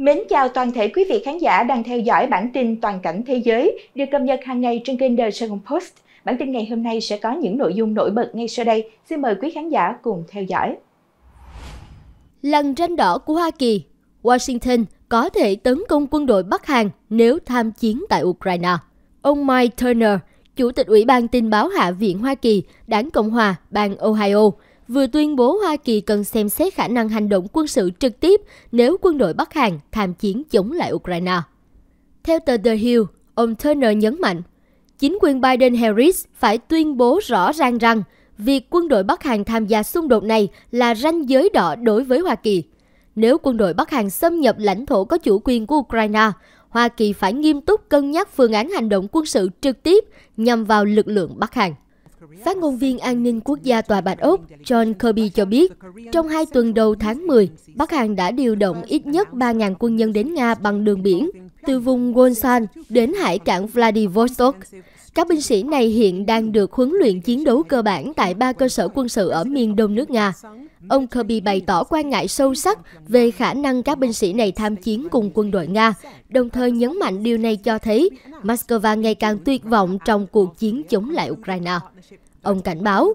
Mến chào toàn thể quý vị khán giả đang theo dõi bản tin Toàn cảnh thế giới được cập nhật hàng ngày trên kênh The Saigon Post. Bản tin ngày hôm nay sẽ có những nội dung nổi bật ngay sau đây. Xin mời quý khán giả cùng theo dõi. Lần tranh đỏ của Hoa Kỳ, Washington có thể tấn công quân đội Bắc Hàn nếu tham chiến tại Ukraine. Ông Mike Turner, Chủ tịch Ủy ban Tình báo Hạ viện Hoa Kỳ, đảng Cộng hòa, bang Ohio, vừa tuyên bố Hoa Kỳ cần xem xét khả năng hành động quân sự trực tiếp nếu quân đội Bắc Hàn tham chiến chống lại Ukraine. Theo tờ The Hill, ông Turner nhấn mạnh, chính quyền Biden-Harris phải tuyên bố rõ ràng rằng việc quân đội Bắc Hàn tham gia xung đột này là ranh giới đỏ đối với Hoa Kỳ. Nếu quân đội Bắc Hàn xâm nhập lãnh thổ có chủ quyền của Ukraine, Hoa Kỳ phải nghiêm túc cân nhắc phương án hành động quân sự trực tiếp nhằm vào lực lượng Bắc Hàn. Phát ngôn viên an ninh quốc gia Tòa Bạch Ốc John Kirby cho biết, trong hai tuần đầu tháng 10, Bắc Hàn đã điều động ít nhất 3.000 quân nhân đến Nga bằng đường biển, từ vùng Wonsan đến hải cảng Vladivostok. Các binh sĩ này hiện đang được huấn luyện chiến đấu cơ bản tại ba cơ sở quân sự ở miền đông nước Nga. Ông Kirby bày tỏ quan ngại sâu sắc về khả năng các binh sĩ này tham chiến cùng quân đội Nga, đồng thời nhấn mạnh điều này cho thấy Moscow ngày càng tuyệt vọng trong cuộc chiến chống lại Ukraine. Ông cảnh báo,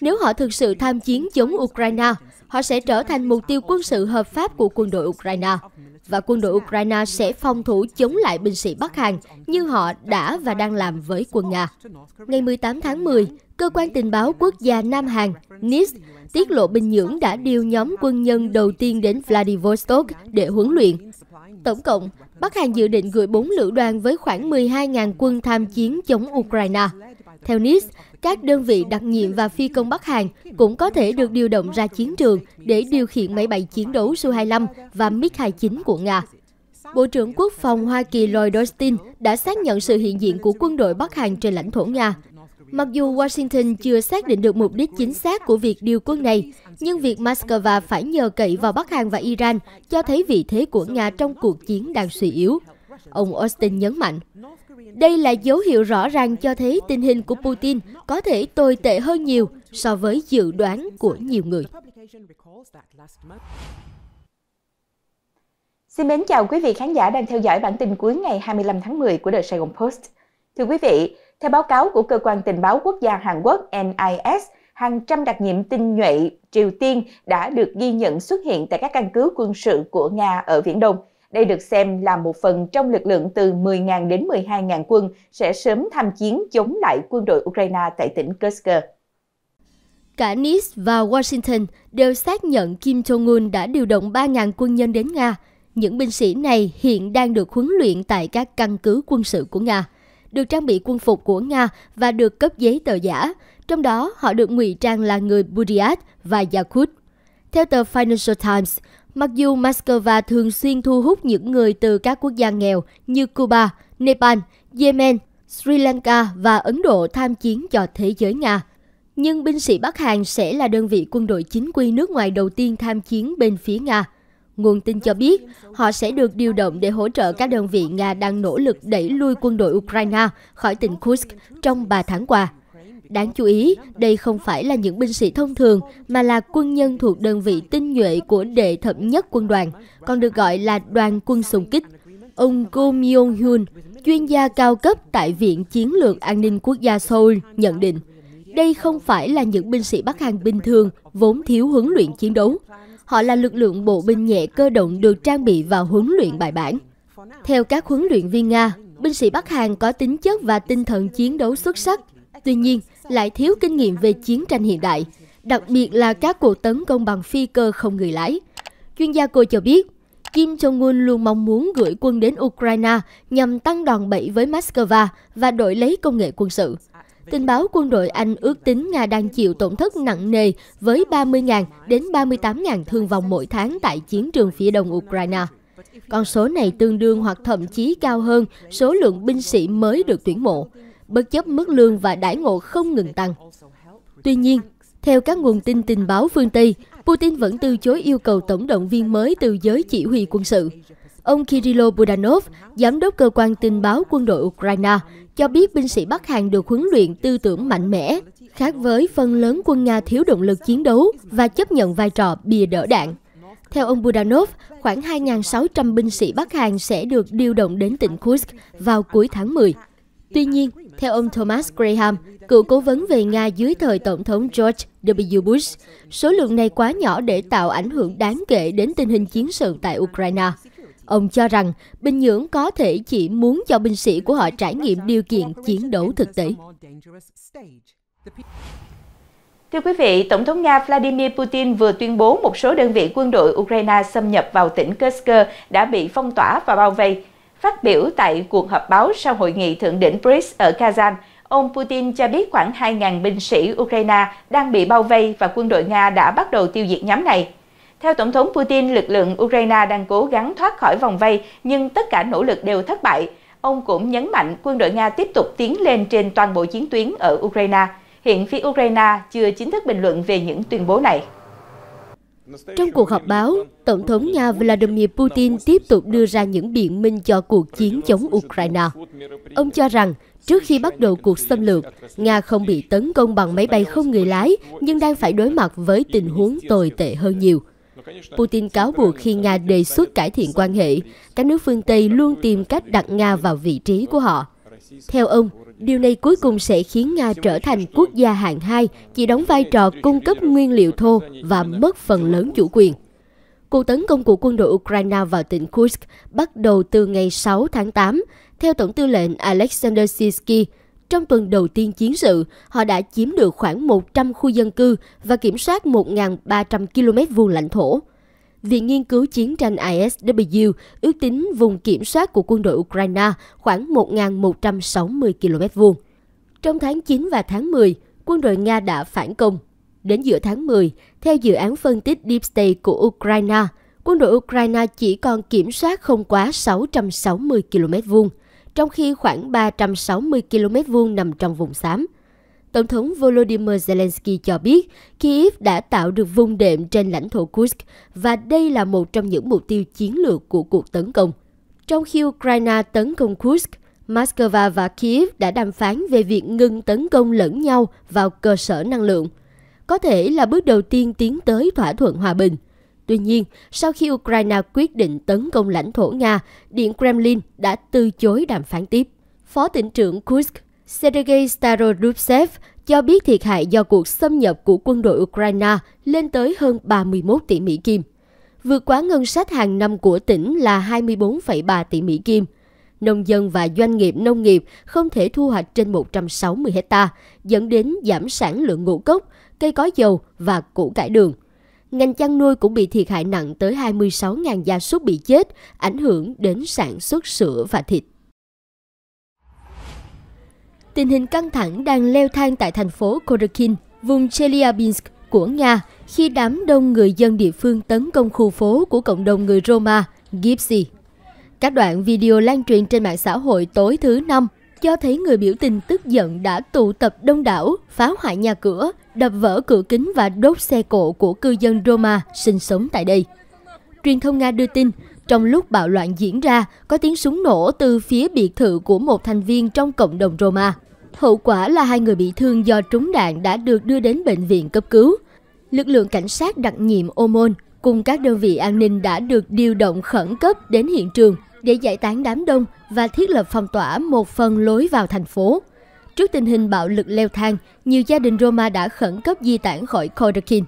nếu họ thực sự tham chiến chống Ukraine, họ sẽ trở thành mục tiêu quân sự hợp pháp của quân đội Ukraine. Và quân đội Ukraine sẽ phòng thủ chống lại binh sĩ Bắc Hàn như họ đã và đang làm với quân Nga. Ngày 18 tháng 10, Cơ quan Tình báo Quốc gia Nam Hàn, NIS, tiết lộ Bình Nhưỡng đã điều nhóm quân nhân đầu tiên đến Vladivostok để huấn luyện. Tổng cộng, Bắc Hàn dự định gửi 4 lữ đoàn với khoảng 12.000 quân tham chiến chống Ukraine. Theo NIS, các đơn vị đặc nhiệm và phi công Bắc Hàn cũng có thể được điều động ra chiến trường để điều khiển máy bay chiến đấu Su-25 và MiG-29 của Nga. Bộ trưởng Quốc phòng Hoa Kỳ Lloyd Austin đã xác nhận sự hiện diện của quân đội Bắc Hàn trên lãnh thổ Nga Mặc dù Washington chưa xác định được mục đích chính xác của việc điều quân này, nhưng việc Moscow phải nhờ cậy vào Bắc Hàn và Iran cho thấy vị thế của Nga trong cuộc chiến đang suy yếu. Ông Austin nhấn mạnh, đây là dấu hiệu rõ ràng cho thấy tình hình của Putin có thể tồi tệ hơn nhiều so với dự đoán của nhiều người. Xin mến chào quý vị khán giả đang theo dõi bản tin cuối ngày 25 tháng 10 của The Saigon Post. Thưa quý vị, theo báo cáo của Cơ quan Tình báo Quốc gia Hàn Quốc NIS, hàng trăm đặc nhiệm tinh nhuệ Triều Tiên đã được ghi nhận xuất hiện tại các căn cứ quân sự của Nga ở Viễn Đông. Đây được xem là một phần trong lực lượng từ 10.000 đến 12.000 quân sẽ sớm tham chiến chống lại quân đội Ukraine tại tỉnh Kursk. Cả Nice và Washington đều xác nhận Kim Jong-un đã điều động 3.000 quân nhân đến Nga. Những binh sĩ này hiện đang được huấn luyện tại các căn cứ quân sự của Nga được trang bị quân phục của Nga và được cấp giấy tờ giả. Trong đó, họ được ngụy trang là người Buryat và Yakut. Theo tờ Financial Times, mặc dù Moscow thường xuyên thu hút những người từ các quốc gia nghèo như Cuba, Nepal, Yemen, Sri Lanka và Ấn Độ tham chiến cho thế giới Nga. Nhưng binh sĩ Bắc Hàn sẽ là đơn vị quân đội chính quy nước ngoài đầu tiên tham chiến bên phía Nga. Nguồn tin cho biết họ sẽ được điều động để hỗ trợ các đơn vị Nga đang nỗ lực đẩy lui quân đội Ukraine khỏi tỉnh Kursk trong 3 tháng qua. Đáng chú ý, đây không phải là những binh sĩ thông thường mà là quân nhân thuộc đơn vị tinh nhuệ của đệ thẩm nhất quân đoàn, còn được gọi là đoàn quân xung kích. Ông Go Myung-hyun, chuyên gia cao cấp tại Viện Chiến lược An ninh Quốc gia Seoul, nhận định đây không phải là những binh sĩ Bắc Hàn bình thường vốn thiếu huấn luyện chiến đấu họ là lực lượng bộ binh nhẹ cơ động được trang bị và huấn luyện bài bản. Theo các huấn luyện viên Nga, binh sĩ Bắc Hàn có tính chất và tinh thần chiến đấu xuất sắc, tuy nhiên lại thiếu kinh nghiệm về chiến tranh hiện đại, đặc biệt là các cuộc tấn công bằng phi cơ không người lái. Chuyên gia cô cho biết, Kim Jong-un luôn mong muốn gửi quân đến Ukraine nhằm tăng đòn bẩy với Moscow và đổi lấy công nghệ quân sự. Tình báo quân đội Anh ước tính Nga đang chịu tổn thất nặng nề với 30.000 đến 38.000 thương vong mỗi tháng tại chiến trường phía đông Ukraine. Con số này tương đương hoặc thậm chí cao hơn số lượng binh sĩ mới được tuyển mộ, bất chấp mức lương và đãi ngộ không ngừng tăng. Tuy nhiên, theo các nguồn tin tình báo phương Tây, Putin vẫn từ chối yêu cầu tổng động viên mới từ giới chỉ huy quân sự. Ông Kirilo Budanov, giám đốc cơ quan tin báo quân đội Ukraine, cho biết binh sĩ Bắc Hàn được huấn luyện tư tưởng mạnh mẽ, khác với phần lớn quân Nga thiếu động lực chiến đấu và chấp nhận vai trò bìa đỡ đạn. Theo ông Budanov, khoảng 2.600 binh sĩ Bắc Hàn sẽ được điều động đến tỉnh Kursk vào cuối tháng 10. Tuy nhiên, theo ông Thomas Graham, cựu cố vấn về Nga dưới thời Tổng thống George W. Bush, số lượng này quá nhỏ để tạo ảnh hưởng đáng kể đến tình hình chiến sự tại Ukraine. Ông cho rằng Bình Nhưỡng có thể chỉ muốn cho binh sĩ của họ trải nghiệm điều kiện chiến đấu thực tế. Thưa quý vị, Tổng thống Nga Vladimir Putin vừa tuyên bố một số đơn vị quân đội Ukraine xâm nhập vào tỉnh Kursk đã bị phong tỏa và bao vây. Phát biểu tại cuộc họp báo sau hội nghị thượng đỉnh BRICS ở Kazan, ông Putin cho biết khoảng 2.000 binh sĩ Ukraine đang bị bao vây và quân đội Nga đã bắt đầu tiêu diệt nhóm này. Theo Tổng thống Putin, lực lượng Ukraine đang cố gắng thoát khỏi vòng vây, nhưng tất cả nỗ lực đều thất bại. Ông cũng nhấn mạnh quân đội Nga tiếp tục tiến lên trên toàn bộ chiến tuyến ở Ukraine. Hiện phía Ukraine chưa chính thức bình luận về những tuyên bố này. Trong cuộc họp báo, Tổng thống Nga Vladimir Putin tiếp tục đưa ra những biện minh cho cuộc chiến chống Ukraine. Ông cho rằng, trước khi bắt đầu cuộc xâm lược, Nga không bị tấn công bằng máy bay không người lái, nhưng đang phải đối mặt với tình huống tồi tệ hơn nhiều – Putin cáo buộc khi Nga đề xuất cải thiện quan hệ, các nước phương Tây luôn tìm cách đặt Nga vào vị trí của họ. Theo ông, điều này cuối cùng sẽ khiến Nga trở thành quốc gia hạng hai, chỉ đóng vai trò cung cấp nguyên liệu thô và mất phần lớn chủ quyền. Cuộc tấn công của quân đội Ukraine vào tỉnh Kursk bắt đầu từ ngày 6 tháng 8, theo Tổng tư lệnh Alexander Sisky, trong tuần đầu tiên chiến sự, họ đã chiếm được khoảng 100 khu dân cư và kiểm soát 1.300 km vuông lãnh thổ. Viện Nghiên cứu Chiến tranh ISW ước tính vùng kiểm soát của quân đội Ukraine khoảng 1.160 km vuông. Trong tháng 9 và tháng 10, quân đội Nga đã phản công. Đến giữa tháng 10, theo dự án phân tích Deep State của Ukraine, quân đội Ukraine chỉ còn kiểm soát không quá 660 km vuông trong khi khoảng 360 km vuông nằm trong vùng xám. Tổng thống Volodymyr Zelensky cho biết Kyiv đã tạo được vùng đệm trên lãnh thổ Kursk và đây là một trong những mục tiêu chiến lược của cuộc tấn công. Trong khi Ukraine tấn công Kursk, Moscow và Kyiv đã đàm phán về việc ngừng tấn công lẫn nhau vào cơ sở năng lượng, có thể là bước đầu tiên tiến tới thỏa thuận hòa bình – Tuy nhiên, sau khi Ukraine quyết định tấn công lãnh thổ Nga, Điện Kremlin đã từ chối đàm phán tiếp. Phó tỉnh trưởng Kursk Sergei Starodubtsev cho biết thiệt hại do cuộc xâm nhập của quân đội Ukraine lên tới hơn 31 tỷ Mỹ Kim, vượt quá ngân sách hàng năm của tỉnh là 24,3 tỷ Mỹ Kim. Nông dân và doanh nghiệp nông nghiệp không thể thu hoạch trên 160 hecta, dẫn đến giảm sản lượng ngũ cốc, cây có dầu và củ cải đường. Ngành chăn nuôi cũng bị thiệt hại nặng tới 26.000 gia súc bị chết, ảnh hưởng đến sản xuất sữa và thịt. Tình hình căng thẳng đang leo thang tại thành phố Korykin, vùng Chelyabinsk của Nga, khi đám đông người dân địa phương tấn công khu phố của cộng đồng người Roma, Gypsy. Các đoạn video lan truyền trên mạng xã hội tối thứ Năm do thấy người biểu tình tức giận đã tụ tập đông đảo, phá hoại nhà cửa, đập vỡ cửa kính và đốt xe cộ của cư dân Roma sinh sống tại đây. Truyền thông Nga đưa tin, trong lúc bạo loạn diễn ra, có tiếng súng nổ từ phía biệt thự của một thành viên trong cộng đồng Roma. Hậu quả là hai người bị thương do trúng đạn đã được đưa đến bệnh viện cấp cứu. Lực lượng cảnh sát đặc nhiệm Omon cùng các đơn vị an ninh đã được điều động khẩn cấp đến hiện trường để giải tán đám đông và thiết lập phong tỏa một phần lối vào thành phố. Trước tình hình bạo lực leo thang, nhiều gia đình Roma đã khẩn cấp di tản khỏi Khodokin.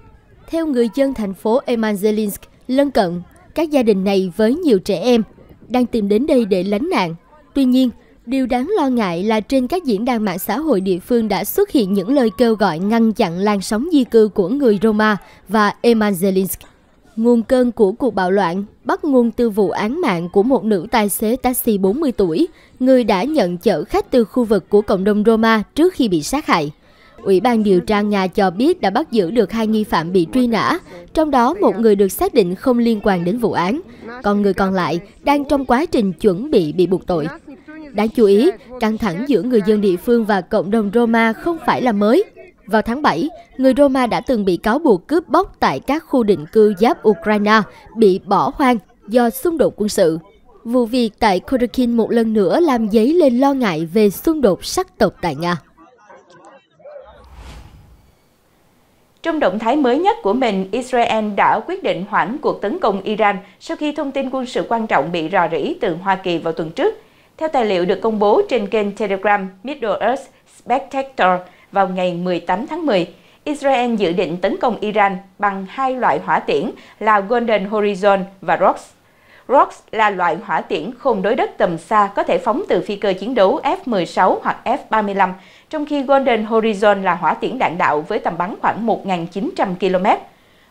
Theo người dân thành phố Emanzelinsk lân cận, các gia đình này với nhiều trẻ em đang tìm đến đây để lánh nạn. Tuy nhiên, điều đáng lo ngại là trên các diễn đàn mạng xã hội địa phương đã xuất hiện những lời kêu gọi ngăn chặn làn sóng di cư của người Roma và Emanzelinsk nguồn cơn của cuộc bạo loạn bắt nguồn từ vụ án mạng của một nữ tài xế taxi 40 tuổi, người đã nhận chở khách từ khu vực của cộng đồng Roma trước khi bị sát hại. Ủy ban điều tra Nga cho biết đã bắt giữ được hai nghi phạm bị truy nã, trong đó một người được xác định không liên quan đến vụ án, còn người còn lại đang trong quá trình chuẩn bị bị buộc tội. Đáng chú ý, căng thẳng giữa người dân địa phương và cộng đồng Roma không phải là mới. Vào tháng 7, người Roma đã từng bị cáo buộc cướp bóc tại các khu định cư giáp Ukraine bị bỏ hoang do xung đột quân sự. Vụ việc tại Kodakin một lần nữa làm dấy lên lo ngại về xung đột sắc tộc tại Nga. Trong động thái mới nhất của mình, Israel đã quyết định hoãn cuộc tấn công Iran sau khi thông tin quân sự quan trọng bị rò rỉ từ Hoa Kỳ vào tuần trước. Theo tài liệu được công bố trên kênh Telegram Middle Earth Spectator, vào ngày 18 tháng 10, Israel dự định tấn công Iran bằng hai loại hỏa tiễn là Golden Horizon và Rox. Rox là loại hỏa tiễn không đối đất tầm xa có thể phóng từ phi cơ chiến đấu F-16 hoặc F-35, trong khi Golden Horizon là hỏa tiễn đạn đạo với tầm bắn khoảng 1.900 km.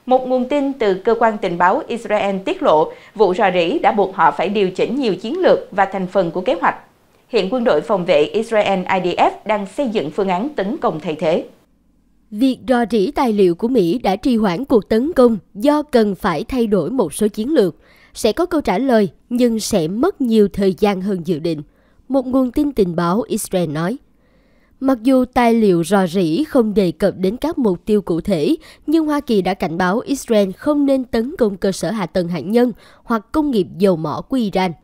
Một nguồn tin từ cơ quan tình báo Israel tiết lộ vụ rò rỉ đã buộc họ phải điều chỉnh nhiều chiến lược và thành phần của kế hoạch Hiện quân đội phòng vệ Israel IDF đang xây dựng phương án tấn công thay thế. Việc rò rỉ tài liệu của Mỹ đã trì hoãn cuộc tấn công do cần phải thay đổi một số chiến lược. Sẽ có câu trả lời nhưng sẽ mất nhiều thời gian hơn dự định, một nguồn tin tình báo Israel nói. Mặc dù tài liệu rò rỉ không đề cập đến các mục tiêu cụ thể, nhưng Hoa Kỳ đã cảnh báo Israel không nên tấn công cơ sở hạ tầng hạt nhân hoặc công nghiệp dầu mỏ của Iran –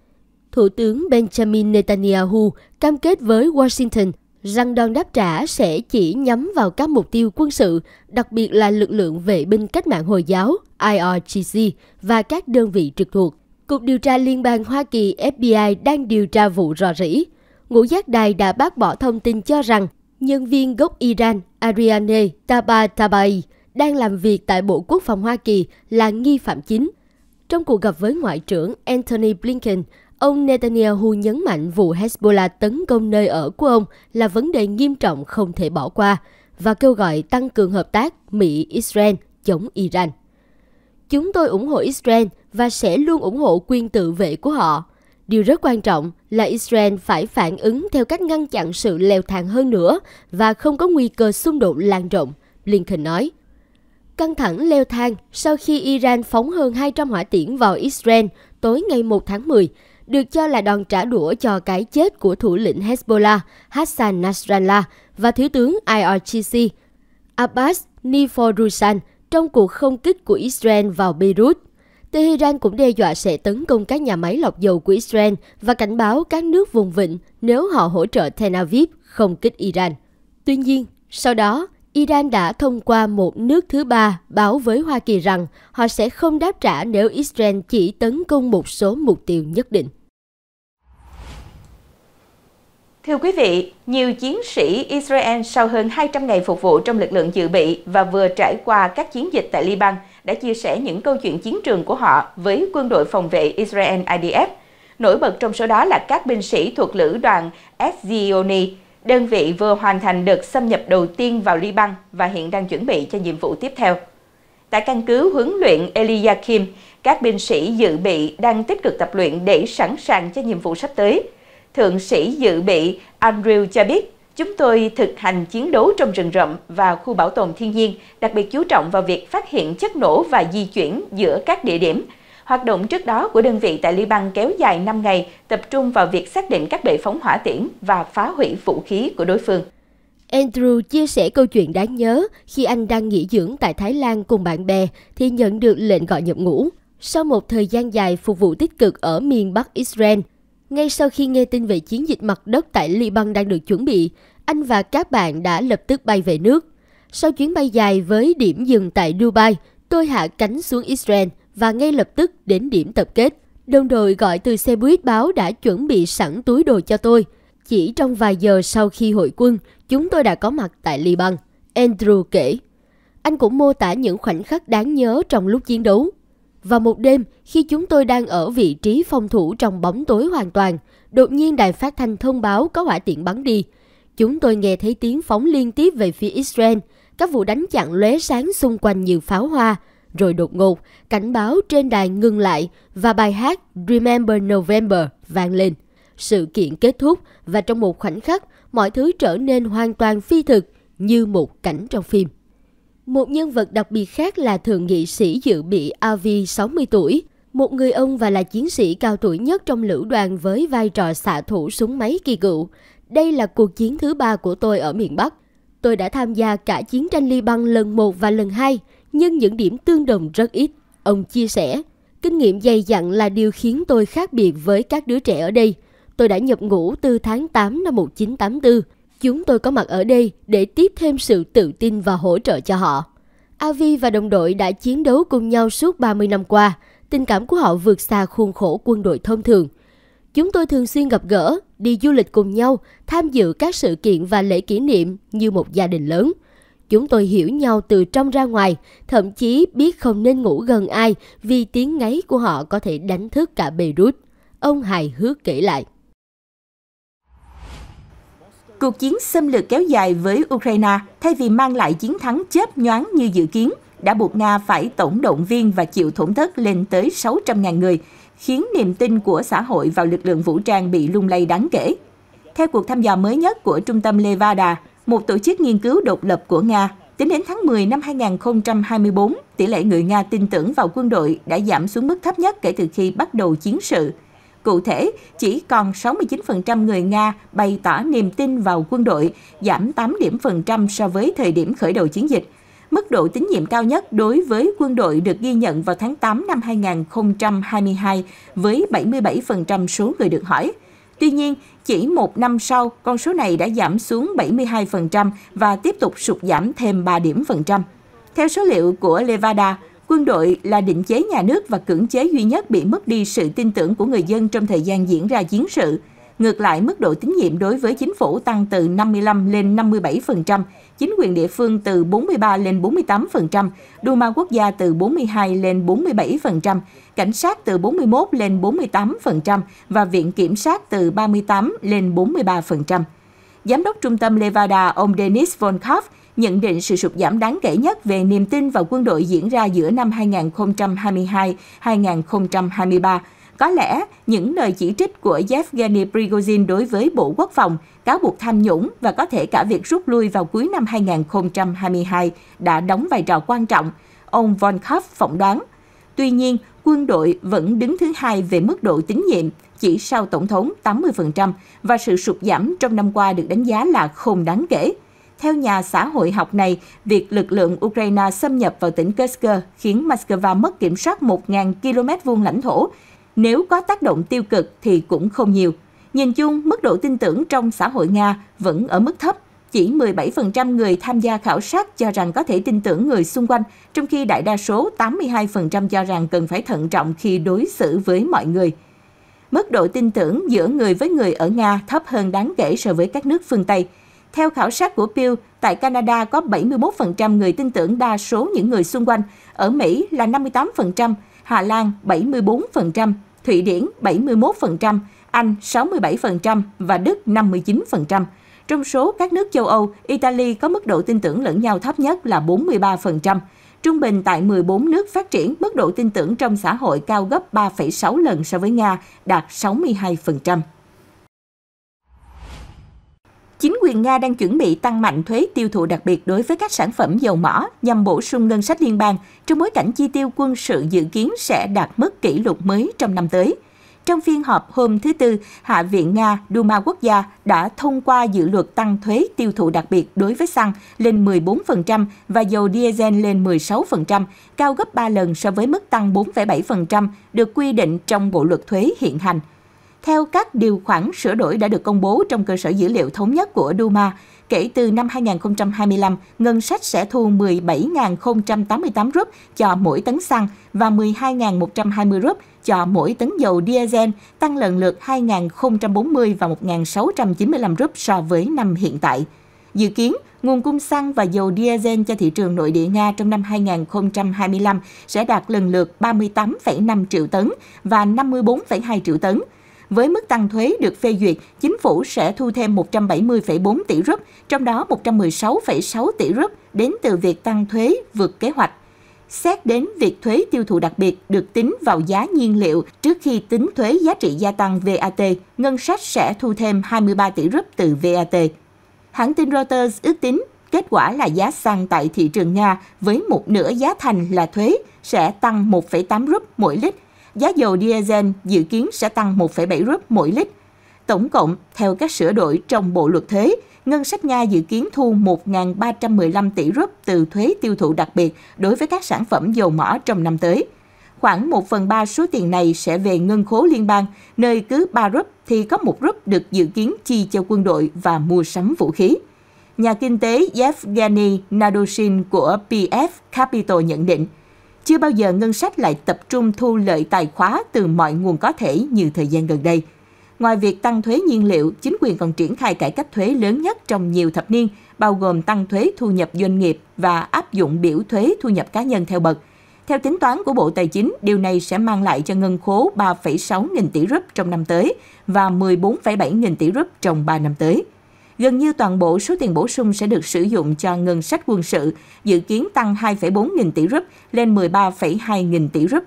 Thủ tướng Benjamin Netanyahu cam kết với Washington rằng đòn đáp trả sẽ chỉ nhắm vào các mục tiêu quân sự, đặc biệt là lực lượng vệ binh cách mạng Hồi giáo IRGC và các đơn vị trực thuộc. Cục điều tra Liên bang Hoa Kỳ FBI đang điều tra vụ rò rỉ. Ngũ giác đài đã bác bỏ thông tin cho rằng nhân viên gốc Iran Ariane Tabatabai đang làm việc tại Bộ Quốc phòng Hoa Kỳ là nghi phạm chính. Trong cuộc gặp với Ngoại trưởng Anthony Blinken, Ông Netanyahu nhấn mạnh vụ Hezbollah tấn công nơi ở của ông là vấn đề nghiêm trọng không thể bỏ qua và kêu gọi tăng cường hợp tác Mỹ-Israel chống Iran. Chúng tôi ủng hộ Israel và sẽ luôn ủng hộ quyền tự vệ của họ. Điều rất quan trọng là Israel phải phản ứng theo cách ngăn chặn sự leo thang hơn nữa và không có nguy cơ xung đột lan rộng, Blinken nói. Căng thẳng leo thang sau khi Iran phóng hơn 200 hỏa tiễn vào Israel tối ngày 1 tháng 10 được cho là đòn trả đũa cho cái chết của thủ lĩnh Hezbollah Hassan Nasrallah và Thiếu tướng IRGC Abbas Niforusan trong cuộc không kích của Israel vào Beirut. Tehran cũng đe dọa sẽ tấn công các nhà máy lọc dầu của Israel và cảnh báo các nước vùng vịnh nếu họ hỗ trợ Tel Aviv không kích Iran. Tuy nhiên, sau đó, Iran đã thông qua một nước thứ ba báo với Hoa Kỳ rằng họ sẽ không đáp trả nếu Israel chỉ tấn công một số mục tiêu nhất định. Thưa quý vị, nhiều chiến sĩ Israel sau hơn 200 ngày phục vụ trong lực lượng dự bị và vừa trải qua các chiến dịch tại Liban đã chia sẻ những câu chuyện chiến trường của họ với quân đội phòng vệ Israel IDF. Nổi bật trong số đó là các binh sĩ thuộc lữ đoàn Eszioni, đơn vị vừa hoàn thành đợt xâm nhập đầu tiên vào Liban và hiện đang chuẩn bị cho nhiệm vụ tiếp theo. Tại căn cứ huấn luyện Eliakim, các binh sĩ dự bị đang tích cực tập luyện để sẵn sàng cho nhiệm vụ sắp tới – Thượng sĩ dự bị Andrew cho biết, chúng tôi thực hành chiến đấu trong rừng rậm và khu bảo tồn thiên nhiên, đặc biệt chú trọng vào việc phát hiện chất nổ và di chuyển giữa các địa điểm. Hoạt động trước đó của đơn vị tại Liban kéo dài 5 ngày, tập trung vào việc xác định các bệ phóng hỏa tiễn và phá hủy vũ khí của đối phương. Andrew chia sẻ câu chuyện đáng nhớ khi anh đang nghỉ dưỡng tại Thái Lan cùng bạn bè thì nhận được lệnh gọi nhập ngũ. Sau một thời gian dài phục vụ tích cực ở miền Bắc Israel, ngay sau khi nghe tin về chiến dịch mặt đất tại Liban đang được chuẩn bị, anh và các bạn đã lập tức bay về nước. Sau chuyến bay dài với điểm dừng tại Dubai, tôi hạ cánh xuống Israel và ngay lập tức đến điểm tập kết. Đồng đội gọi từ xe buýt báo đã chuẩn bị sẵn túi đồ cho tôi. Chỉ trong vài giờ sau khi hội quân, chúng tôi đã có mặt tại Liban. Andrew kể. Anh cũng mô tả những khoảnh khắc đáng nhớ trong lúc chiến đấu. Và một đêm, khi chúng tôi đang ở vị trí phòng thủ trong bóng tối hoàn toàn, đột nhiên đài phát thanh thông báo có hỏa tiễn bắn đi. Chúng tôi nghe thấy tiếng phóng liên tiếp về phía Israel, các vụ đánh chặn lóe sáng xung quanh như pháo hoa. Rồi đột ngột, cảnh báo trên đài ngừng lại và bài hát Remember November vang lên. Sự kiện kết thúc và trong một khoảnh khắc, mọi thứ trở nên hoàn toàn phi thực như một cảnh trong phim. Một nhân vật đặc biệt khác là thượng nghị sĩ dự bị Avi 60 tuổi, một người ông và là chiến sĩ cao tuổi nhất trong lữ đoàn với vai trò xạ thủ súng máy kỳ cựu. Đây là cuộc chiến thứ ba của tôi ở miền Bắc. Tôi đã tham gia cả chiến tranh Liban lần 1 và lần 2, nhưng những điểm tương đồng rất ít. Ông chia sẻ, kinh nghiệm dày dặn là điều khiến tôi khác biệt với các đứa trẻ ở đây. Tôi đã nhập ngũ từ tháng 8 năm 1984. Chúng tôi có mặt ở đây để tiếp thêm sự tự tin và hỗ trợ cho họ. Avi và đồng đội đã chiến đấu cùng nhau suốt 30 năm qua. Tình cảm của họ vượt xa khuôn khổ quân đội thông thường. Chúng tôi thường xuyên gặp gỡ, đi du lịch cùng nhau, tham dự các sự kiện và lễ kỷ niệm như một gia đình lớn. Chúng tôi hiểu nhau từ trong ra ngoài, thậm chí biết không nên ngủ gần ai vì tiếng ngáy của họ có thể đánh thức cả Beirut. Ông hài hước kể lại cuộc chiến xâm lược kéo dài với Ukraine thay vì mang lại chiến thắng chớp nhoáng như dự kiến đã buộc Nga phải tổng động viên và chịu tổn thất lên tới 600.000 người, khiến niềm tin của xã hội vào lực lượng vũ trang bị lung lay đáng kể. Theo cuộc thăm dò mới nhất của Trung tâm Levada, một tổ chức nghiên cứu độc lập của Nga, tính đến tháng 10 năm 2024, tỷ lệ người Nga tin tưởng vào quân đội đã giảm xuống mức thấp nhất kể từ khi bắt đầu chiến sự – Cụ thể, chỉ còn 69% người Nga bày tỏ niềm tin vào quân đội, giảm 8 điểm phần trăm so với thời điểm khởi đầu chiến dịch. Mức độ tín nhiệm cao nhất đối với quân đội được ghi nhận vào tháng 8 năm 2022 với 77% số người được hỏi. Tuy nhiên, chỉ một năm sau, con số này đã giảm xuống 72% và tiếp tục sụt giảm thêm 3 điểm phần trăm. Theo số liệu của Levada, quân đội là định chế nhà nước và cưỡng chế duy nhất bị mất đi sự tin tưởng của người dân trong thời gian diễn ra chiến sự. Ngược lại, mức độ tín nhiệm đối với chính phủ tăng từ 55 lên 57%, chính quyền địa phương từ 43 lên 48%, Duma quốc gia từ 42 lên 47%, cảnh sát từ 41 lên 48% và viện kiểm sát từ 38 lên 43%. Giám đốc trung tâm Levada, ông Denis Volkov, nhận định sự sụt giảm đáng kể nhất về niềm tin vào quân đội diễn ra giữa năm 2022-2023. Có lẽ những lời chỉ trích của Yevgeny Prigozhin đối với Bộ Quốc phòng, cáo buộc tham nhũng và có thể cả việc rút lui vào cuối năm 2022 đã đóng vai trò quan trọng, ông Von phỏng đoán. Tuy nhiên, quân đội vẫn đứng thứ hai về mức độ tín nhiệm, chỉ sau tổng thống 80% và sự sụt giảm trong năm qua được đánh giá là không đáng kể. Theo nhà xã hội học này, việc lực lượng Ukraine xâm nhập vào tỉnh Kursk khiến Moscow mất kiểm soát 1.000 km vuông lãnh thổ. Nếu có tác động tiêu cực thì cũng không nhiều. Nhìn chung, mức độ tin tưởng trong xã hội Nga vẫn ở mức thấp. Chỉ 17% người tham gia khảo sát cho rằng có thể tin tưởng người xung quanh, trong khi đại đa số 82% cho rằng cần phải thận trọng khi đối xử với mọi người. Mức độ tin tưởng giữa người với người ở Nga thấp hơn đáng kể so với các nước phương Tây – theo khảo sát của Pew, tại Canada có 71% người tin tưởng đa số những người xung quanh, ở Mỹ là 58%, Hà Lan 74%, Thụy Điển 71%, Anh 67% và Đức 59%. Trong số các nước châu Âu, Italy có mức độ tin tưởng lẫn nhau thấp nhất là 43%. Trung bình tại 14 nước phát triển, mức độ tin tưởng trong xã hội cao gấp 3,6 lần so với Nga, đạt 62%. Chính quyền Nga đang chuẩn bị tăng mạnh thuế tiêu thụ đặc biệt đối với các sản phẩm dầu mỏ nhằm bổ sung ngân sách liên bang trong bối cảnh chi tiêu quân sự dự kiến sẽ đạt mức kỷ lục mới trong năm tới. Trong phiên họp hôm thứ Tư, Hạ viện Nga Duma Quốc gia đã thông qua dự luật tăng thuế tiêu thụ đặc biệt đối với xăng lên 14% và dầu diesel lên 16%, cao gấp 3 lần so với mức tăng 4,7% được quy định trong bộ luật thuế hiện hành – theo các điều khoản sửa đổi đã được công bố trong cơ sở dữ liệu thống nhất của Duma, kể từ năm 2025, ngân sách sẽ thu 17.088 rúp cho mỗi tấn xăng và 12.120 rúp cho mỗi tấn dầu diesel, tăng lần lượt 2.040 và 1.695 rúp so với năm hiện tại. Dự kiến, nguồn cung xăng và dầu diesel cho thị trường nội địa Nga trong năm 2025 sẽ đạt lần lượt 38,5 triệu tấn và 54,2 triệu tấn – với mức tăng thuế được phê duyệt, chính phủ sẽ thu thêm 170,4 tỷ rúp, trong đó 116,6 tỷ rúp đến từ việc tăng thuế vượt kế hoạch. Xét đến việc thuế tiêu thụ đặc biệt được tính vào giá nhiên liệu trước khi tính thuế giá trị gia tăng VAT, ngân sách sẽ thu thêm 23 tỷ rúp từ VAT. Hãng tin Reuters ước tính Kết quả là giá xăng tại thị trường Nga với một nửa giá thành là thuế sẽ tăng 1,8 rúp mỗi lít giá dầu diesel dự kiến sẽ tăng 1,7 rúp mỗi lít. Tổng cộng, theo các sửa đổi trong bộ luật thuế, ngân sách Nga dự kiến thu 1.315 tỷ rúp từ thuế tiêu thụ đặc biệt đối với các sản phẩm dầu mỏ trong năm tới. Khoảng 1 phần 3 số tiền này sẽ về ngân khố liên bang, nơi cứ 3 rúp thì có một rúp được dự kiến chi cho quân đội và mua sắm vũ khí. Nhà kinh tế Yevgeny Nadoshin của PF Capital nhận định – chưa bao giờ ngân sách lại tập trung thu lợi tài khóa từ mọi nguồn có thể như thời gian gần đây. Ngoài việc tăng thuế nhiên liệu, chính quyền còn triển khai cải cách thuế lớn nhất trong nhiều thập niên, bao gồm tăng thuế thu nhập doanh nghiệp và áp dụng biểu thuế thu nhập cá nhân theo bậc. Theo tính toán của Bộ Tài chính, điều này sẽ mang lại cho ngân khố 3,6 nghìn tỷ rúp trong năm tới và 14,7 nghìn tỷ rúp trong 3 năm tới gần như toàn bộ số tiền bổ sung sẽ được sử dụng cho ngân sách quân sự, dự kiến tăng 2,4 nghìn tỷ rúp lên 13,2 nghìn tỷ rúp.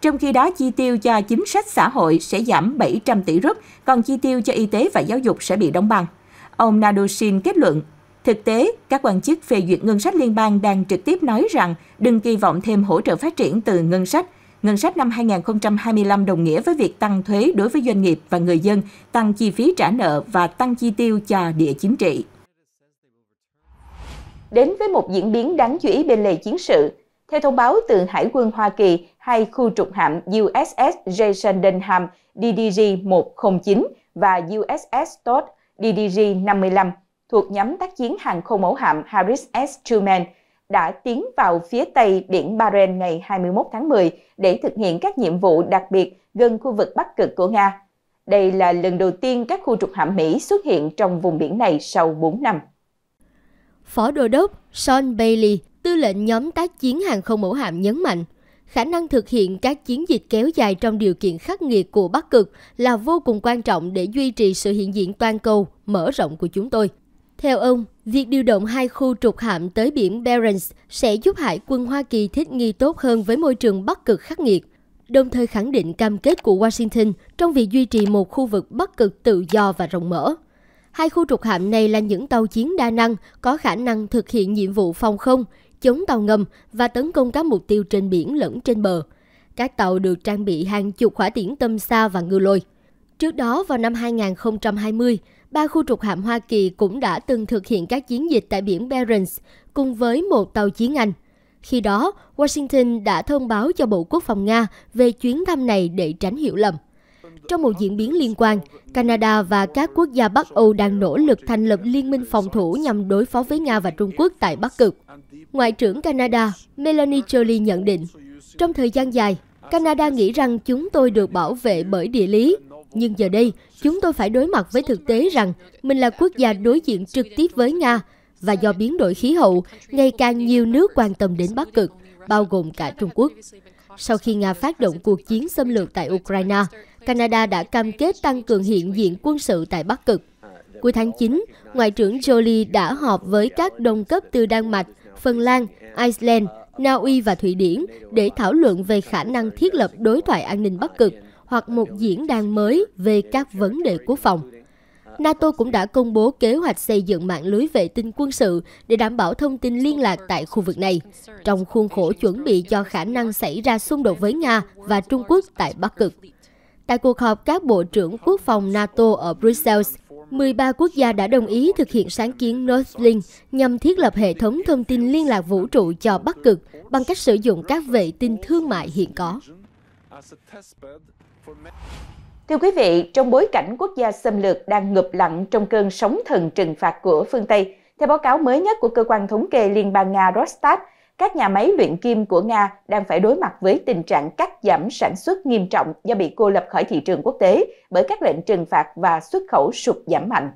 Trong khi đó, chi tiêu cho chính sách xã hội sẽ giảm 700 tỷ rúp, còn chi tiêu cho y tế và giáo dục sẽ bị đóng băng. Ông Nadushin kết luận, Thực tế, các quan chức phê duyệt ngân sách liên bang đang trực tiếp nói rằng đừng kỳ vọng thêm hỗ trợ phát triển từ ngân sách – ngân sách năm 2025 đồng nghĩa với việc tăng thuế đối với doanh nghiệp và người dân, tăng chi phí trả nợ và tăng chi tiêu cho địa chính trị. Đến với một diễn biến đáng chú ý bên lề chiến sự, theo thông báo từ Hải quân Hoa Kỳ, hai khu trục hạm USS Jason Denham DDG-109 và USS Todd DDG-55 thuộc nhóm tác chiến hàng không mẫu hạm Harris S. Truman – đã tiến vào phía tây biển Bahrain ngày 21 tháng 10 để thực hiện các nhiệm vụ đặc biệt gần khu vực Bắc Cực của Nga. Đây là lần đầu tiên các khu trục hạm Mỹ xuất hiện trong vùng biển này sau 4 năm. Phó Đô đốc Sean Bailey, tư lệnh nhóm tác chiến hàng không mẫu hạm nhấn mạnh, khả năng thực hiện các chiến dịch kéo dài trong điều kiện khắc nghiệt của Bắc Cực là vô cùng quan trọng để duy trì sự hiện diện toàn cầu mở rộng của chúng tôi. Theo ông, việc điều động hai khu trục hạm tới biển Barents sẽ giúp hải quân Hoa Kỳ thích nghi tốt hơn với môi trường Bắc Cực khắc nghiệt, đồng thời khẳng định cam kết của Washington trong việc duy trì một khu vực Bắc Cực tự do và rộng mở. Hai khu trục hạm này là những tàu chiến đa năng có khả năng thực hiện nhiệm vụ phòng không, chống tàu ngầm và tấn công các mục tiêu trên biển lẫn trên bờ. Các tàu được trang bị hàng chục hỏa tiễn tầm xa và ngư lôi. Trước đó vào năm 2020, ba khu trục hạm Hoa Kỳ cũng đã từng thực hiện các chiến dịch tại biển Barents cùng với một tàu chiến Anh. Khi đó, Washington đã thông báo cho Bộ Quốc phòng Nga về chuyến thăm này để tránh hiểu lầm. Trong một diễn biến liên quan, Canada và các quốc gia Bắc Âu đang nỗ lực thành lập liên minh phòng thủ nhằm đối phó với Nga và Trung Quốc tại Bắc Cực. Ngoại trưởng Canada Melanie Jolie nhận định, trong thời gian dài, Canada nghĩ rằng chúng tôi được bảo vệ bởi địa lý, nhưng giờ đây, chúng tôi phải đối mặt với thực tế rằng mình là quốc gia đối diện trực tiếp với Nga và do biến đổi khí hậu, ngày càng nhiều nước quan tâm đến Bắc Cực, bao gồm cả Trung Quốc. Sau khi Nga phát động cuộc chiến xâm lược tại Ukraine, Canada đã cam kết tăng cường hiện diện quân sự tại Bắc Cực. Cuối tháng 9, Ngoại trưởng Jolie đã họp với các đồng cấp từ Đan Mạch, Phần Lan, Iceland, Na Uy và Thụy Điển để thảo luận về khả năng thiết lập đối thoại an ninh Bắc Cực hoặc một diễn đàn mới về các vấn đề quốc phòng. NATO cũng đã công bố kế hoạch xây dựng mạng lưới vệ tinh quân sự để đảm bảo thông tin liên lạc tại khu vực này, trong khuôn khổ chuẩn bị cho khả năng xảy ra xung đột với Nga và Trung Quốc tại Bắc Cực. Tại cuộc họp các bộ trưởng quốc phòng NATO ở Brussels, 13 quốc gia đã đồng ý thực hiện sáng kiến Northlink nhằm thiết lập hệ thống thông tin liên lạc vũ trụ cho Bắc Cực bằng cách sử dụng các vệ tinh thương mại hiện có. Thưa quý vị, trong bối cảnh quốc gia xâm lược đang ngập lặng trong cơn sóng thần trừng phạt của phương Tây, theo báo cáo mới nhất của cơ quan thống kê Liên bang Nga Rostat, các nhà máy luyện kim của Nga đang phải đối mặt với tình trạng cắt giảm sản xuất nghiêm trọng do bị cô lập khỏi thị trường quốc tế bởi các lệnh trừng phạt và xuất khẩu sụt giảm mạnh.